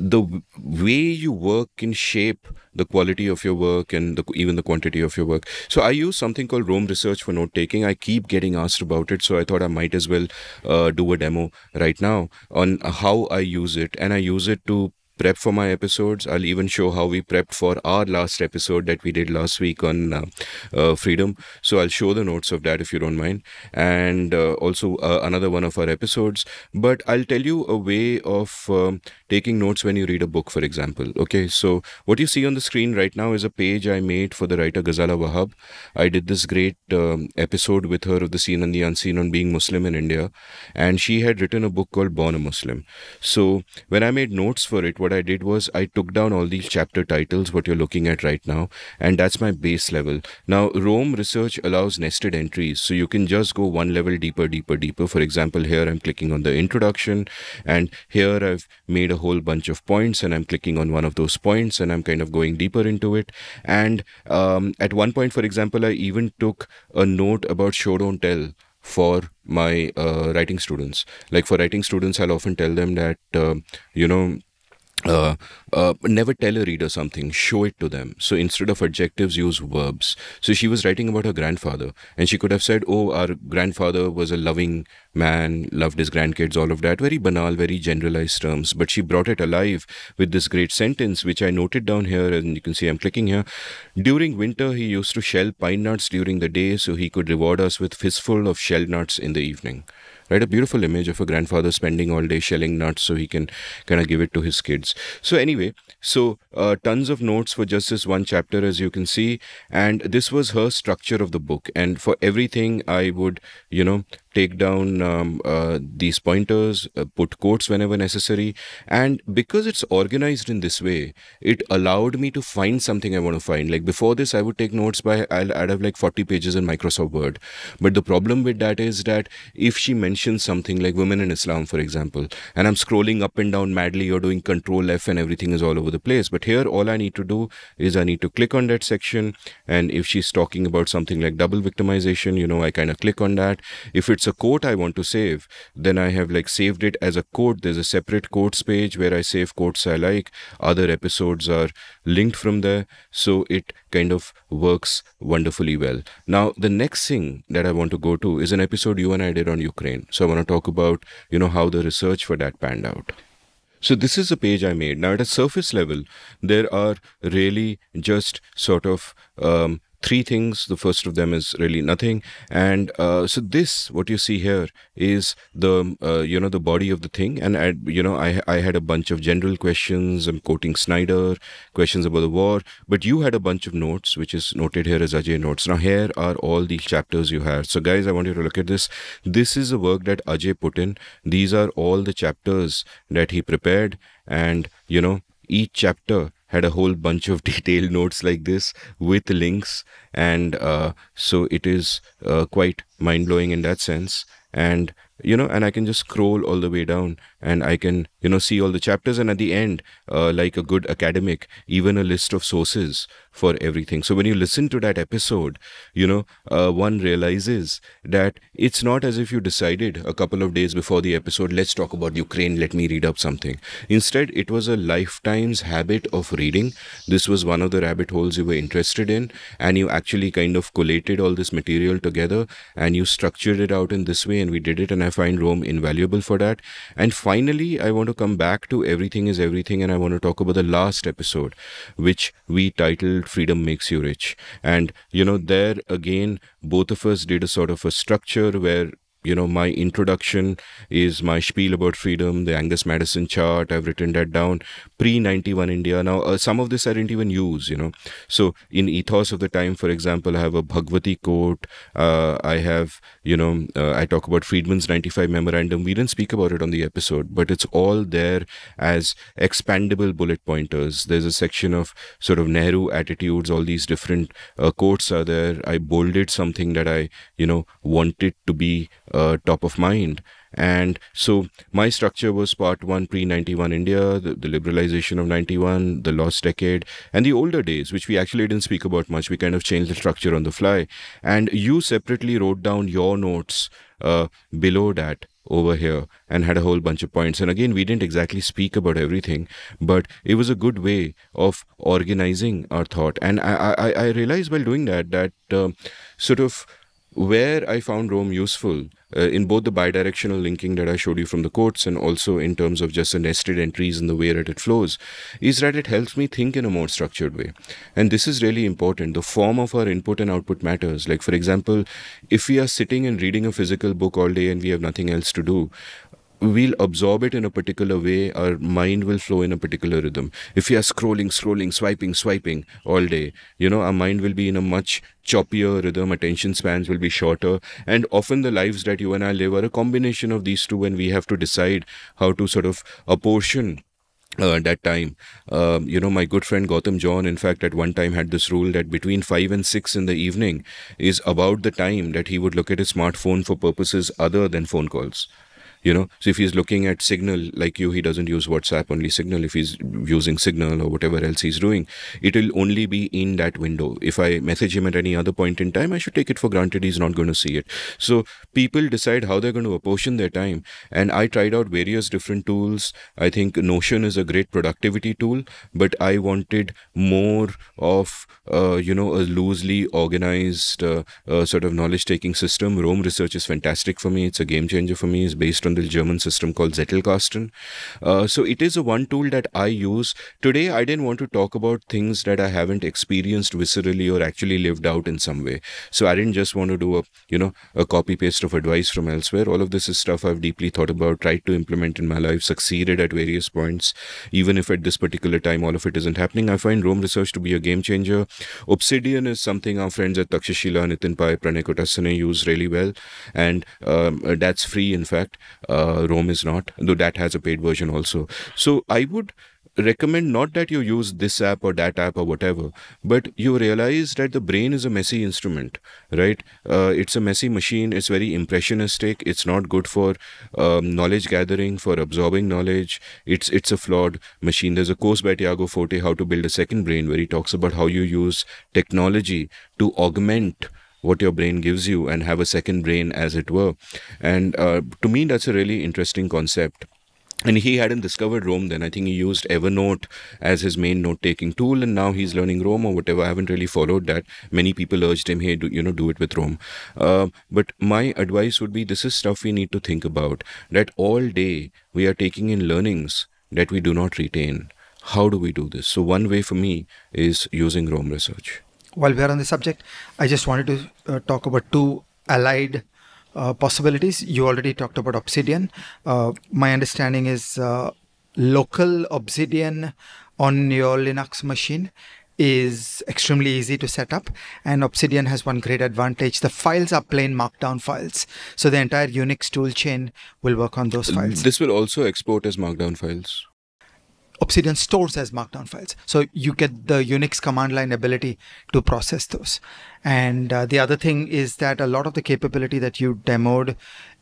the way you work can shape the quality of your work and the, even the quantity of your work. So I use something called Rome Research for note taking. I keep getting asked about it, so I thought I might as well uh, do a demo right now on how I use it, and I use it to prep for my episodes. I'll even show how we prepped for our last episode that we did last week on uh, uh, freedom. So I'll show the notes of that if you don't mind, and uh, also uh, another one of our episodes. But I'll tell you a way of um, taking notes when you read a book, for example. Okay, so what you see on the screen right now is a page I made for the writer Ghazala Wahab. I did this great um, episode with her of the seen and the unseen on being Muslim in India, and she had written a book called Born a Muslim. So when I made notes for it, what what I did was I took down all these chapter titles, what you're looking at right now, and that's my base level. Now, Rome Research allows nested entries, so you can just go one level deeper, deeper, deeper. For example, here I'm clicking on the introduction, and here I've made a whole bunch of points, and I'm clicking on one of those points, and I'm kind of going deeper into it. And um, at one point, for example, I even took a note about show don't tell for my uh, writing students. Like for writing students, I'll often tell them that, uh, you know, uh, uh, never tell a reader something, show it to them. So instead of adjectives, use verbs. So she was writing about her grandfather, and she could have said, Oh, our grandfather was a loving man, loved his grandkids, all of that. Very banal, very generalized terms. But she brought it alive with this great sentence, which I noted down here, and you can see I'm clicking here. During winter, he used to shell pine nuts during the day so he could reward us with fistful of shell nuts in the evening right? A beautiful image of a grandfather spending all day shelling nuts so he can kind of give it to his kids. So anyway, so uh, tons of notes for just this one chapter, as you can see, and this was her structure of the book. And for everything, I would, you know, take down um, uh, these pointers, uh, put quotes whenever necessary. And because it's organized in this way, it allowed me to find something I want to find. Like before this, I would take notes by, I'll, I'd have like 40 pages in Microsoft Word. But the problem with that is that if she mentions something like women in Islam, for example, and I'm scrolling up and down madly, or doing control F and everything is all over the place. But here, all I need to do is I need to click on that section. And if she's talking about something like double victimization, you know, I kind of click on that. If it's a quote I want to save, then I have like saved it as a quote. There's a separate quotes page where I save quotes I like. Other episodes are linked from there. So it kind of works wonderfully well. Now, the next thing that I want to go to is an episode you and I did on Ukraine. So I want to talk about, you know, how the research for that panned out. So this is a page I made. Now at a surface level, there are really just sort of um, three things. The first of them is really nothing, and uh, so this what you see here is the uh, you know the body of the thing. And I, you know I I had a bunch of general questions. I'm quoting Snyder questions about the war, but you had a bunch of notes, which is noted here as Ajay notes. Now here are all the chapters you had. So guys, I want you to look at this. This is the work that Ajay put in. These are all the chapters that he prepared, and you know each chapter had a whole bunch of [laughs] detailed notes like this with links and uh, so it is uh, quite mind-blowing in that sense and you know and i can just scroll all the way down and I can, you know, see all the chapters. And at the end, uh, like a good academic, even a list of sources for everything. So when you listen to that episode, you know, uh, one realizes that it's not as if you decided a couple of days before the episode, let's talk about Ukraine, let me read up something. Instead, it was a lifetime's habit of reading. This was one of the rabbit holes you were interested in, and you actually kind of collated all this material together and you structured it out in this way. And we did it, and I find Rome invaluable for that. And finally, I want to come back to Everything is Everything and I want to talk about the last episode, which we titled Freedom Makes You Rich. And, you know, there again, both of us did a sort of a structure where you know my introduction is my spiel about freedom the angus madison chart i've written that down pre 91 india now uh, some of this i didn't even use you know so in ethos of the time for example i have a bhagwati quote uh, i have you know uh, i talk about friedman's 95 memorandum we didn't speak about it on the episode but it's all there as expandable bullet pointers there's a section of sort of nehru attitudes all these different uh, quotes are there i bolded something that i you know wanted to be uh, top of mind. And so my structure was part one, pre 91 India, the, the, liberalization of 91, the lost decade, and the older days, which we actually didn't speak about much. We kind of changed the structure on the fly. And you separately wrote down your notes uh, below that over here and had a whole bunch of points. And again, we didn't exactly speak about everything, but it was a good way of organizing our thought. And I, I, I realized while doing that, that uh, sort of where I found Rome useful uh, in both the bidirectional linking that I showed you from the quotes and also in terms of just the nested entries and the way that it flows, is that it helps me think in a more structured way. And this is really important. The form of our input and output matters. Like, for example, if we are sitting and reading a physical book all day and we have nothing else to do, we'll absorb it in a particular way our mind will flow in a particular rhythm if you are scrolling scrolling swiping swiping all day you know our mind will be in a much choppier rhythm attention spans will be shorter and often the lives that you and i live are a combination of these two and we have to decide how to sort of apportion uh, that time, um, you know, my good friend Gotham John, in fact, at one time had this rule that between 5 and 6 in the evening is about the time that he would look at his smartphone for purposes other than phone calls you know so if he's looking at signal like you he doesn't use whatsapp only signal if he's using signal or whatever else he's doing it'll only be in that window if i message him at any other point in time i should take it for granted he's not going to see it so people decide how they're going to apportion their time and i tried out various different tools i think notion is a great productivity tool but i wanted more of uh, you know a loosely organized uh, uh, sort of knowledge taking system rome research is fantastic for me it's a game changer for me it's based on German system called Zettelkasten. Uh, so it is a one tool that I use. Today, I didn't want to talk about things that I haven't experienced viscerally or actually lived out in some way. So I didn't just want to do a, you know, a copy paste of advice from elsewhere. All of this is stuff I've deeply thought about, tried to implement in my life, succeeded at various points, even if at this particular time all of it isn't happening. I find Rome Research to be a game changer. Obsidian is something our friends at Takshashila, Nitin Pai, Pranay use really well, and um, uh, that's free, in fact uh, Rome is not, though that has a paid version also. So I would recommend not that you use this app or that app or whatever, but you realize that the brain is a messy instrument, right? Uh, it's a messy machine. It's very impressionistic. It's not good for um, knowledge gathering, for absorbing knowledge. It's it's a flawed machine. There's a course by Tiago Forte, How to Build a Second Brain, where he talks about how you use technology to augment what your brain gives you and have a second brain as it were and uh, to me that's a really interesting concept and he hadn't discovered Rome then. I think he used Evernote as his main note-taking tool, and now he's learning Rome or whatever. I haven't really followed that. Many people urged him, "Hey, do, you know, do it with Rome." Uh, but my advice would be: this is stuff we need to think about. That all day we are taking in learnings that we do not retain. How do we do this? So one way for me is using Rome research while we are on the subject, I just wanted to uh, talk about two allied uh, possibilities. You already talked about Obsidian. Uh, my understanding is uh, local Obsidian on your Linux machine is extremely easy to set up and Obsidian has one great advantage. The files are plain markdown files. So the entire Unix toolchain will work on those files. This will also export as markdown files. Obsidian stores as markdown files. So you get the Unix command line ability to process those. And uh, the other thing is that a lot of the capability that you demoed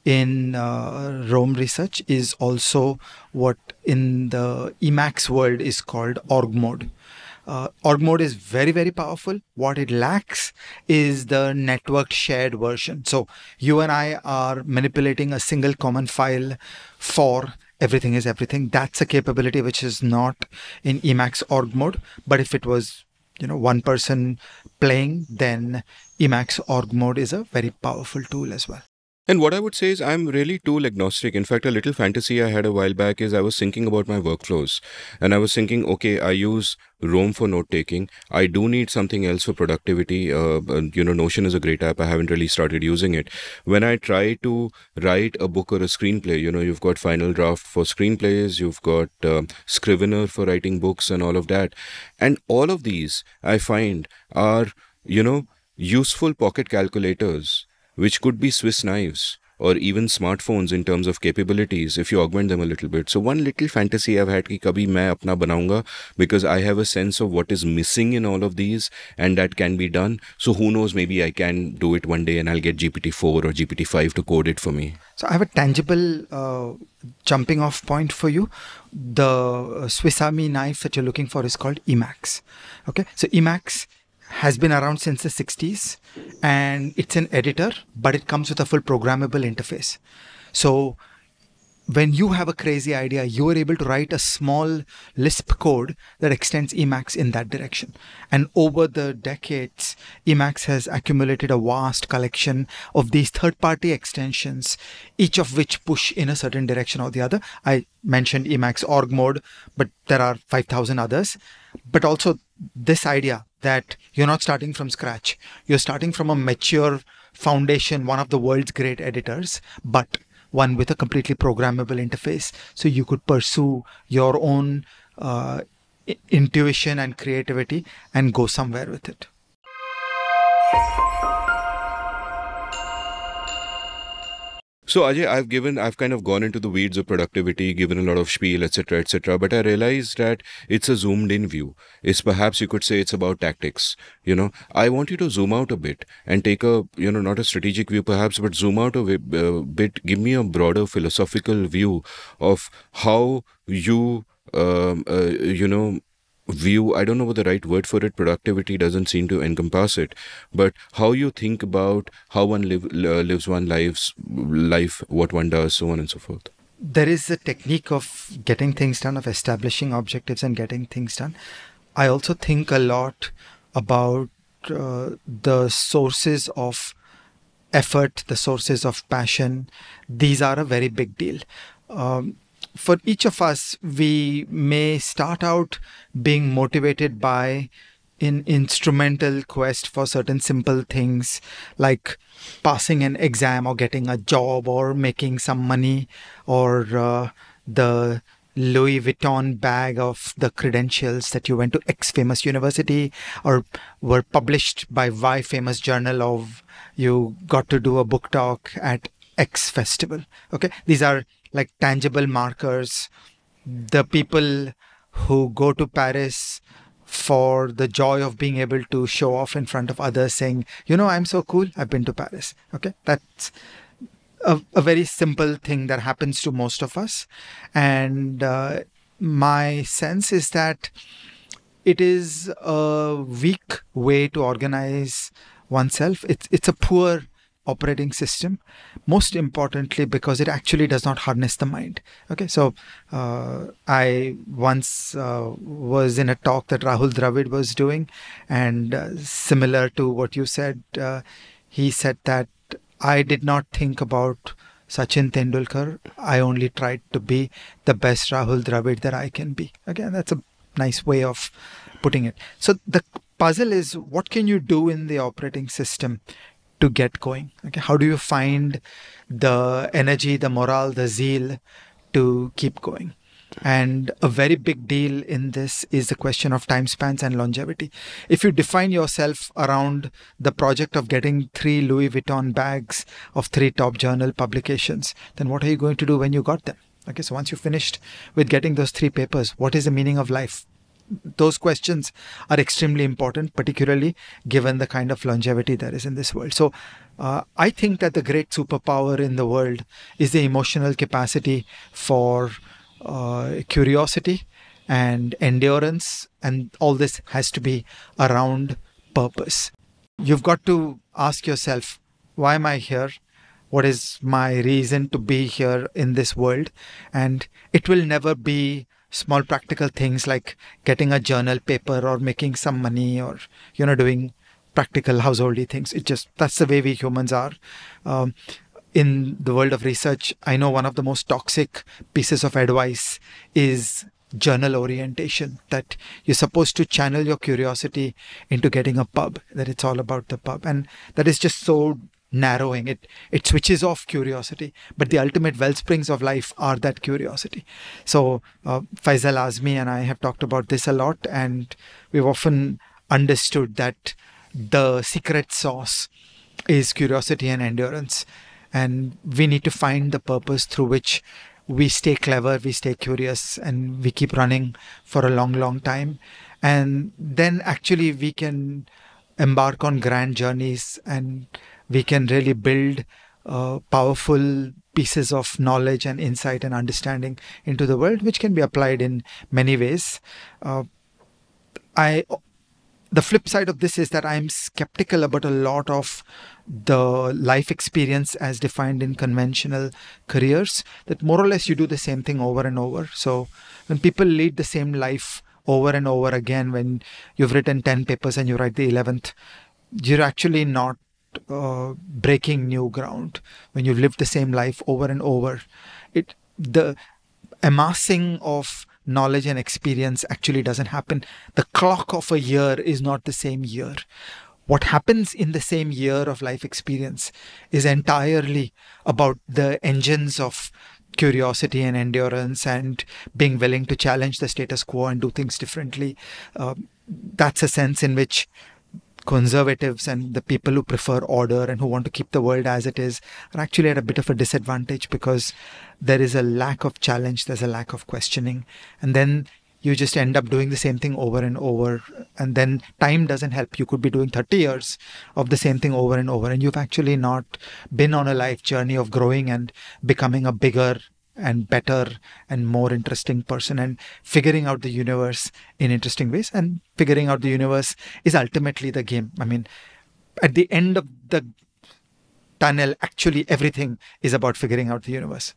in uh, Rome research is also what in the Emacs world is called org mode. Uh, org mode is very, very powerful. What it lacks is the networked shared version. So you and I are manipulating a single common file for everything is everything. That's a capability which is not in Emacs org mode. But if it was, you know, one person playing, then Emacs org mode is a very powerful tool as well. And what I would say is, I'm really tool agnostic. In fact, a little fantasy I had a while back is I was thinking about my workflows. And I was thinking, okay, I use Roam for note taking. I do need something else for productivity. Uh, you know, Notion is a great app. I haven't really started using it. When I try to write a book or a screenplay, you know, you've got Final Draft for screenplays, you've got uh, Scrivener for writing books, and all of that. And all of these I find are, you know, useful pocket calculators which could be Swiss knives or even smartphones in terms of capabilities if you augment them a little bit. So one little fantasy I've had ki kabhi main apna banaunga because I have a sense of what is missing in all of these and that can be done. So who knows, maybe I can do it one day and I'll get GPT-4 or GPT-5 to code it for me. So I have a tangible uh, jumping off point for you. The Swiss Army knife that you're looking for is called Emacs. Okay, so Emacs has been around since the 60s and it's an editor, but it comes with a full programmable interface. So when you have a crazy idea, you are able to write a small Lisp code that extends Emacs in that direction. And over the decades, Emacs has accumulated a vast collection of these third party extensions, each of which push in a certain direction or the other. I mentioned Emacs org mode, but there are 5,000 others but also this idea that you're not starting from scratch. You're starting from a mature foundation, one of the world's great editors, but one with a completely programmable interface. So you could pursue your own uh, intuition and creativity and go somewhere with it. So Ajay, I've given, I've kind of gone into the weeds of productivity, given a lot of spiel, etc., etc. But I realized that it's a zoomed-in view. It's perhaps you could say it's about tactics. You know, I want you to zoom out a bit and take a, you know, not a strategic view perhaps, but zoom out a bit. Uh, Give me a broader philosophical view of how you um, uh, you know, view i don't know what the right word for it productivity doesn't seem to encompass it but how you think about how one live, lives one lives life what one does so on and so forth there is a technique of getting things done of establishing objectives and getting things done i also think a lot about uh, the sources of effort the sources of passion these are a very big deal um, for each of us, we may start out being motivated by an instrumental quest for certain simple things like passing an exam or getting a job or making some money or uh, the Louis Vuitton bag of the credentials that you went to X famous university or were published by Y famous journal of you got to do a book talk at X festival. Okay, these are like tangible markers. The people who go to Paris for the joy of being able to show off in front of others, saying, you know, I'm so cool, I've been to Paris. Okay, that's a, a very simple thing that happens to most of us. And uh, my sense is that it is a weak way to organize oneself. It's, it's a poor operating system most importantly because it actually does not harness the mind okay so uh, i once uh, was in a talk that rahul dravid was doing and uh, similar to what you said uh, he said that i did not think about Sachin Tendulkar, I only tried to be the best Rahul Dravid that I can be. Again, that's a nice way of putting it. So the puzzle is what can you do in the operating system to get going okay how do you find the energy the morale the zeal to keep going and a very big deal in this is the question of time spans and longevity. If you define yourself around the project of getting three Louis Vuitton bags of three top journal publications, then what are you going to do when you got them? Okay, so once you finished with getting those three papers, what is the meaning of life? those questions are extremely important, particularly given the kind of longevity there is in this world. So, uh, I think that the great superpower in the world is the emotional capacity for uh, curiosity and endurance, and all this has to be around purpose. You've got to ask yourself, why am I here? What is my reason to be here in this world? And it will never be small practical things like getting a journal paper or making some money or you know doing practical householdy things it just that's the way we humans are um, in the world of research i know one of the most toxic pieces of advice is journal orientation that you're supposed to channel your curiosity into getting a pub that it's all about the pub and that is just so narrowing it it switches off curiosity but the ultimate wellsprings of life are that curiosity so uh, faisal azmi and i have talked about this a lot and we've often understood that the secret sauce is curiosity and endurance and we need to find the purpose through which we stay clever we stay curious and we keep running for a long long time and then actually we can embark on grand journeys and we can really build uh, powerful pieces of knowledge and insight and understanding into the world, which can be applied in many ways. Uh, I the flip side of this is that I'm skeptical about a lot of the life experience as defined in conventional careers. That more or less you do the same thing over and over. So when people lead the same life over and over again, when you've written 10 papers and you write the 11th, you're actually not uh, breaking new ground when you live the same life over and over it the amassing of knowledge and experience actually doesn't happen the clock of a year is not the same year what happens in the same year of life experience is entirely about the engines of curiosity and endurance and being willing to challenge the status quo and do things differently. Uh, that's a sense in which conservatives and the people who prefer order and who want to keep the world as it is are actually at a bit of a disadvantage because there is a lack of challenge, there's a lack of questioning. And then you just end up doing the same thing over and over. And then time doesn't help. You could be doing 30 years of the same thing over and over. And you've actually not been on a life journey of growing and becoming a bigger and better and more interesting person and figuring out the universe in interesting ways and figuring out the universe is ultimately the game i mean at the end of the tunnel actually everything is about figuring out the universe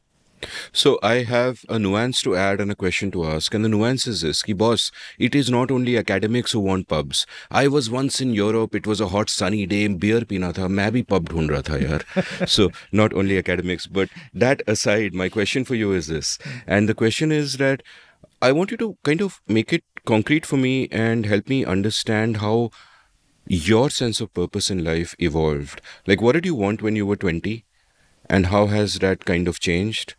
so I have a nuance to add and a question to ask. And the nuance is this, ki boss, it is not only academics who want pubs. I was once in Europe, it was a hot sunny day, beer peena tha, main bhi pub dhoond tha yaar. [laughs] so not only academics, but that aside, my question for you is this. And the question is that I want you to kind of make it concrete for me and help me understand how your sense of purpose in life evolved. Like what did you want when you were 20? And how has that kind of changed?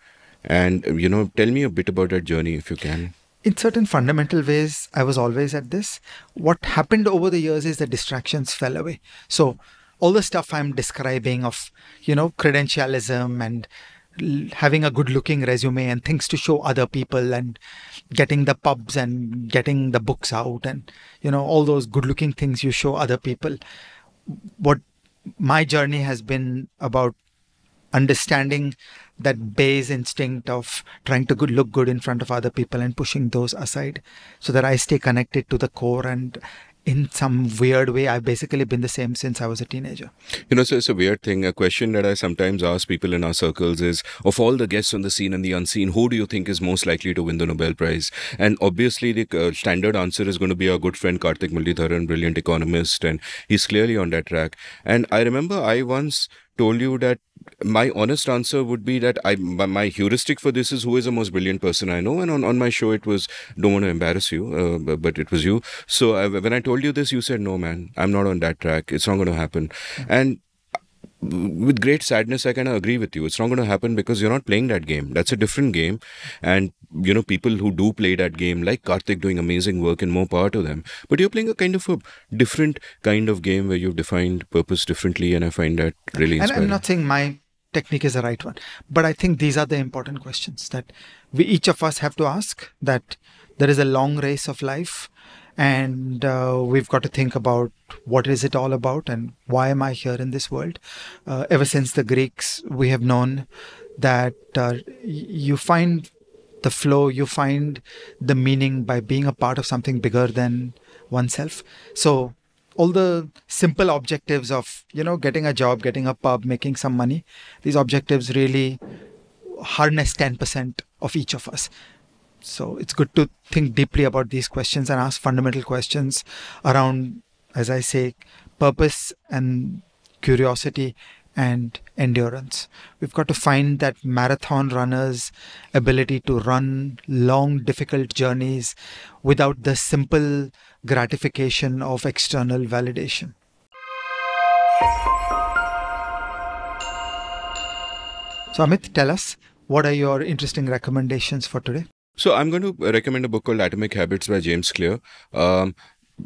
And, you know, tell me a bit about that journey if you can. In certain fundamental ways, I was always at this. What happened over the years is the distractions fell away. So, all the stuff I'm describing of, you know, credentialism and having a good looking resume and things to show other people and getting the pubs and getting the books out and you know all those good looking things you show other people what my journey has been about understanding that base instinct of trying to good, look good in front of other people and pushing those aside so that I stay connected to the core and in some weird way i've basically been the same since i was a teenager you know so it's a weird thing a question that i sometimes ask people in our circles is of all the guests on the scene and the unseen who do you think is most likely to win the nobel prize and obviously the uh, standard answer is going to be our good friend karthik Mulditharan, brilliant economist and he's clearly on that track and i remember i once told you that my honest answer would be that I my, heuristic for this is who is the most brilliant person I know, and on, on my show it was don't want to embarrass you, uh, but, but it was you. So I, when I told you this, you said no, man, I'm not on that track. It's not going to happen, mm -hmm. and with great sadness, I kind of agree with you. It's not going to happen because you're not playing that game. That's a different game. And, you know, people who do play that game, like Karthik doing amazing work and more power to them. But you're playing a kind of a different kind of game where you've defined purpose differently. And I find that really inspiring. And I'm not saying my technique is the right one. But I think these are the important questions that we each of us have to ask that there is a long race of life and uh, we've got to think about what is it all about and why am I here in this world. Uh, ever since the Greeks, we have known that uh, you find the flow, you find the meaning by being a part of something bigger than oneself. So all the simple objectives of you know getting a job, getting a pub, making some money, these objectives really harness 10% of each of us so it's good to think deeply about these questions and ask fundamental questions around, as I say, purpose and curiosity and endurance. We've got to find that marathon runner's ability to run long, difficult journeys without the simple gratification of external validation. So, Amit, tell us what are your interesting recommendations for today? So I'm going to recommend a book called Atomic Habits by James Clear. Um,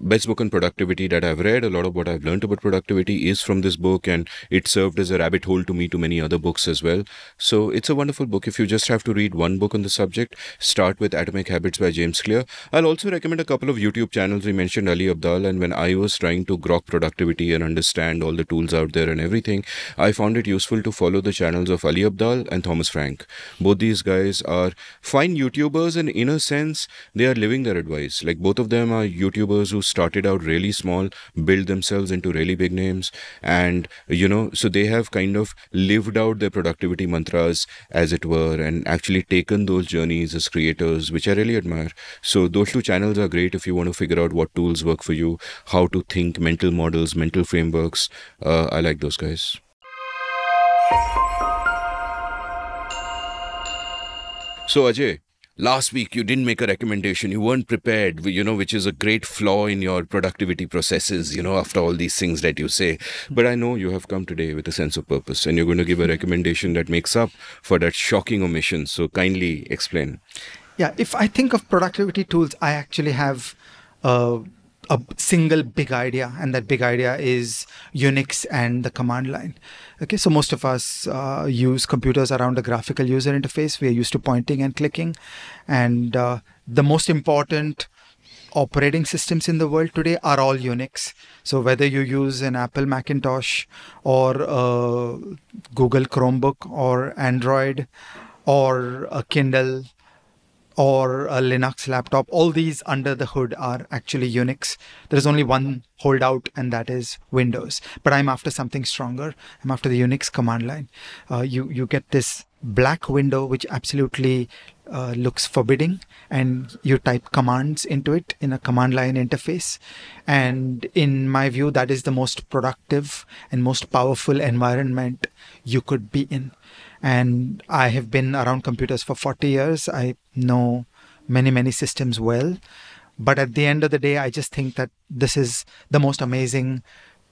best book on productivity that I've read. A lot of what I've learned about productivity is from this book, and it served as a rabbit hole to me to many other books as well. So it's a wonderful book. If you just have to read one book on the subject, start with Atomic Habits by James Clear. I'll also recommend a couple of YouTube channels. We mentioned Ali Abdal, and when I was trying to grok productivity and understand all the tools out there and everything, I found it useful to follow the channels of Ali Abdal and Thomas Frank. Both these guys are fine YouTubers, and in a sense, they are living their advice. Like both of them are YouTubers who started out really small, build themselves into really big names. And, you know, so they have kind of lived out their productivity mantras, as it were, and actually taken those journeys as creators, which I really admire. So those two channels are great if you want to figure out what tools work for you, how to think, mental models, mental frameworks. Uh, I like those guys. So Ajay, last week you didn't make a recommendation you weren't prepared you know which is a great flaw in your productivity processes you know after all these things that you say but i know you have come today with a sense of purpose and you're going to give a recommendation that makes up for that shocking omission so kindly explain yeah if i think of productivity tools i actually have uh, a single big idea and that big idea is unix and the command line okay so most of us uh, use computers around the graphical user interface we are used to pointing and clicking and uh, the most important operating systems in the world today are all unix so whether you use an apple macintosh or uh, google chromebook or android or a kindle or a Linux laptop, all these under the hood are actually Unix. There's only one holdout, and that is Windows. But I'm after something stronger. I'm after the Unix command line. Uh, you you get this black window which absolutely uh, looks forbidding, and you type commands into it in a command line interface. And in my view, that is the most productive and most powerful environment you could be in and I have been around computers for 40 years. I know many, many systems well. But at the end of the day, I just think that this is the most amazing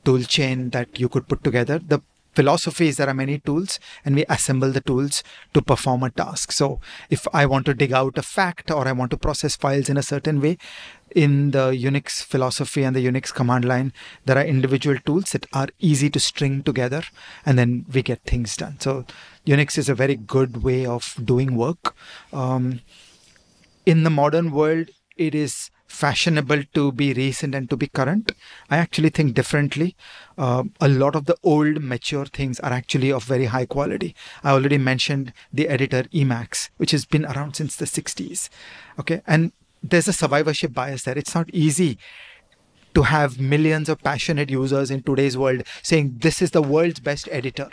tool chain that you could put together. The philosophy is there are many tools and we assemble the tools to perform a task. So if I want to dig out a fact or I want to process files in a certain way, in the Unix philosophy and the Unix command line, there are individual tools that are easy to string together and then we get things done. So Unix is a very good way of doing work. Um, in the modern world, it is fashionable to be recent and to be current. I actually think differently. Uh, a lot of the old, mature things are actually of very high quality. I already mentioned the editor Emacs, which has been around since the 60s. Okay, and there's a survivorship bias there. It's not easy to have millions of passionate users in today's world saying this is the world's best editor.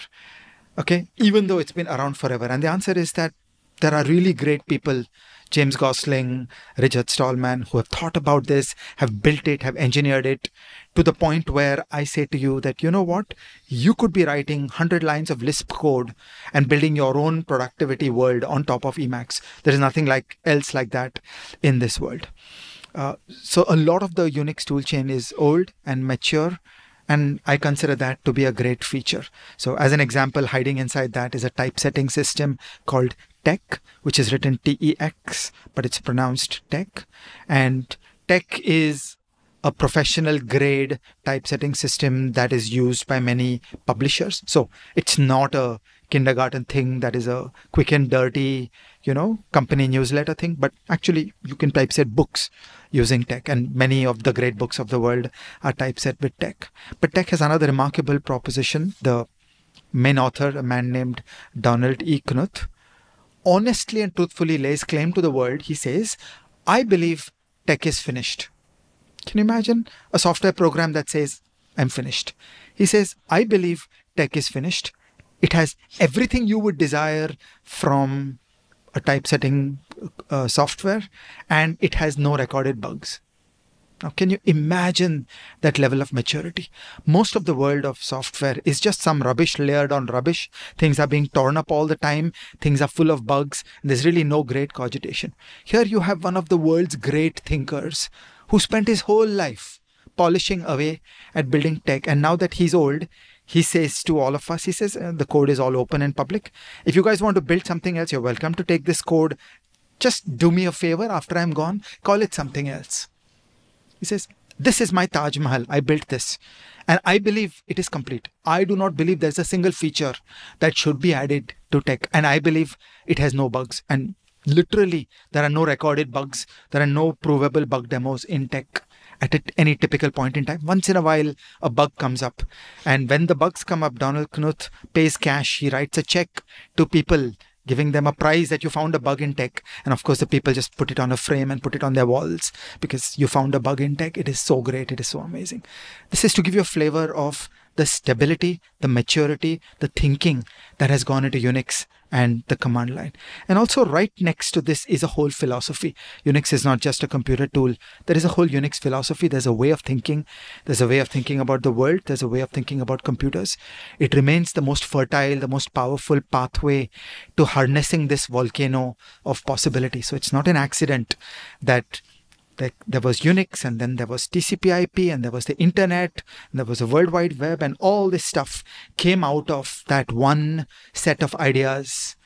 Okay, even though it's been around forever. And the answer is that there are really great people James Gosling, Richard Stallman, who have thought about this, have built it, have engineered it to the point where I say to you that, you know what, you could be writing 100 lines of Lisp code and building your own productivity world on top of Emacs. There is nothing like else like that in this world. Uh, so a lot of the Unix toolchain is old and mature and I consider that to be a great feature. So as an example, hiding inside that is a typesetting system called tech, which is written T E X, but it's pronounced tech. And tech is a professional grade typesetting system that is used by many publishers. So it's not a kindergarten thing that is a quick and dirty, you know, company newsletter thing, but actually you can typeset books using tech and many of the great books of the world are typeset with tech. But tech has another remarkable proposition. The main author, a man named Donald E. Knuth, honestly and truthfully lays claim to the world, he says, I believe tech is finished. Can you imagine a software program that says, I'm finished? He says, I believe tech is finished. It has everything you would desire from a typesetting uh, software, and it has no recorded bugs. Now, can you imagine that level of maturity? Most of the world of software is just some rubbish layered on rubbish. Things are being torn up all the time. Things are full of bugs. There's really no great cogitation. Here you have one of the world's great thinkers who spent his whole life polishing away at building tech. And now that he's old, he says to all of us, he says, uh, the code is all open and public. If you guys want to build something else, you're welcome to take this code. Just do me a favor after I'm gone, call it something else he says, This is my Taj Mahal. I built this. And I believe it is complete. I do not believe there's a single feature that should be added to tech. And I believe it has no bugs. And literally, there are no recorded bugs. There are no provable bug demos in tech at any typical point in time. Once in a while, a bug comes up. And when the bugs come up, Donald Knuth pays cash. He writes a check to people giving them a prize that you found a bug in tech. And of course, the people just put it on a frame and put it on their walls because you found a bug in tech. It is so great. It is so amazing. This is to give you a flavor of the stability, the maturity, the thinking that has gone into Unix and the command line. And also right next to this is a whole philosophy. Unix is not just a computer tool. There is a whole Unix philosophy. There's a way of thinking. There's a way of thinking about the world. There's a way of thinking about computers. It remains the most fertile, the most powerful pathway to harnessing this volcano of possibility. So it's not an accident that there, there was Unix and then there was TCP IP and there was the internet, there was a World Wide Web, and all this stuff came out of that one set of ideas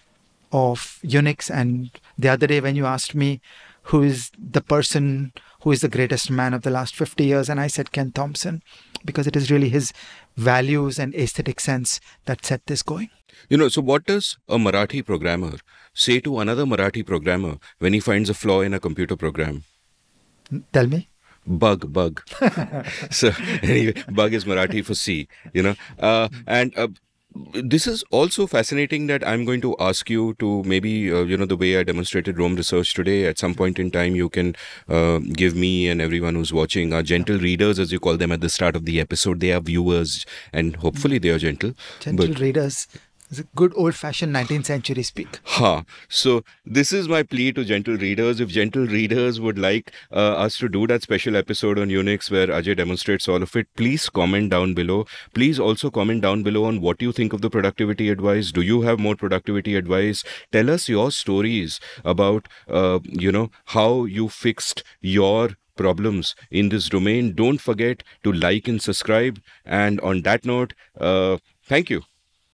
of Unix. And the other day, when you asked me who is the person who is the greatest man of the last 50 years, and I said Ken Thompson, because it is really his values and aesthetic sense that set this going. You know, so what does a Marathi programmer say to another Marathi programmer when he finds a flaw in a computer program? Tell me. Bug, bug. [laughs] so anyway, bug is Marathi for sea, you know. Uh, and uh, this is also fascinating that I'm going to ask you to maybe, uh, you know, the way I demonstrated Rome research today, at some point in time, you can uh, give me and everyone who's watching, our gentle readers, as you call them at the start of the episode, they are viewers and hopefully they are gentle. Gentle but readers, it's a good old fashioned 19th century speak. Huh. So, this is my plea to gentle readers. If gentle readers would like uh, us to do that special episode on Unix where Ajay demonstrates all of it, please comment down below. Please also comment down below on what you think of the productivity advice. Do you have more productivity advice? Tell us your stories about, uh, you know, how you fixed your problems in this domain. Don't forget to like and subscribe. And on that note, uh, thank you.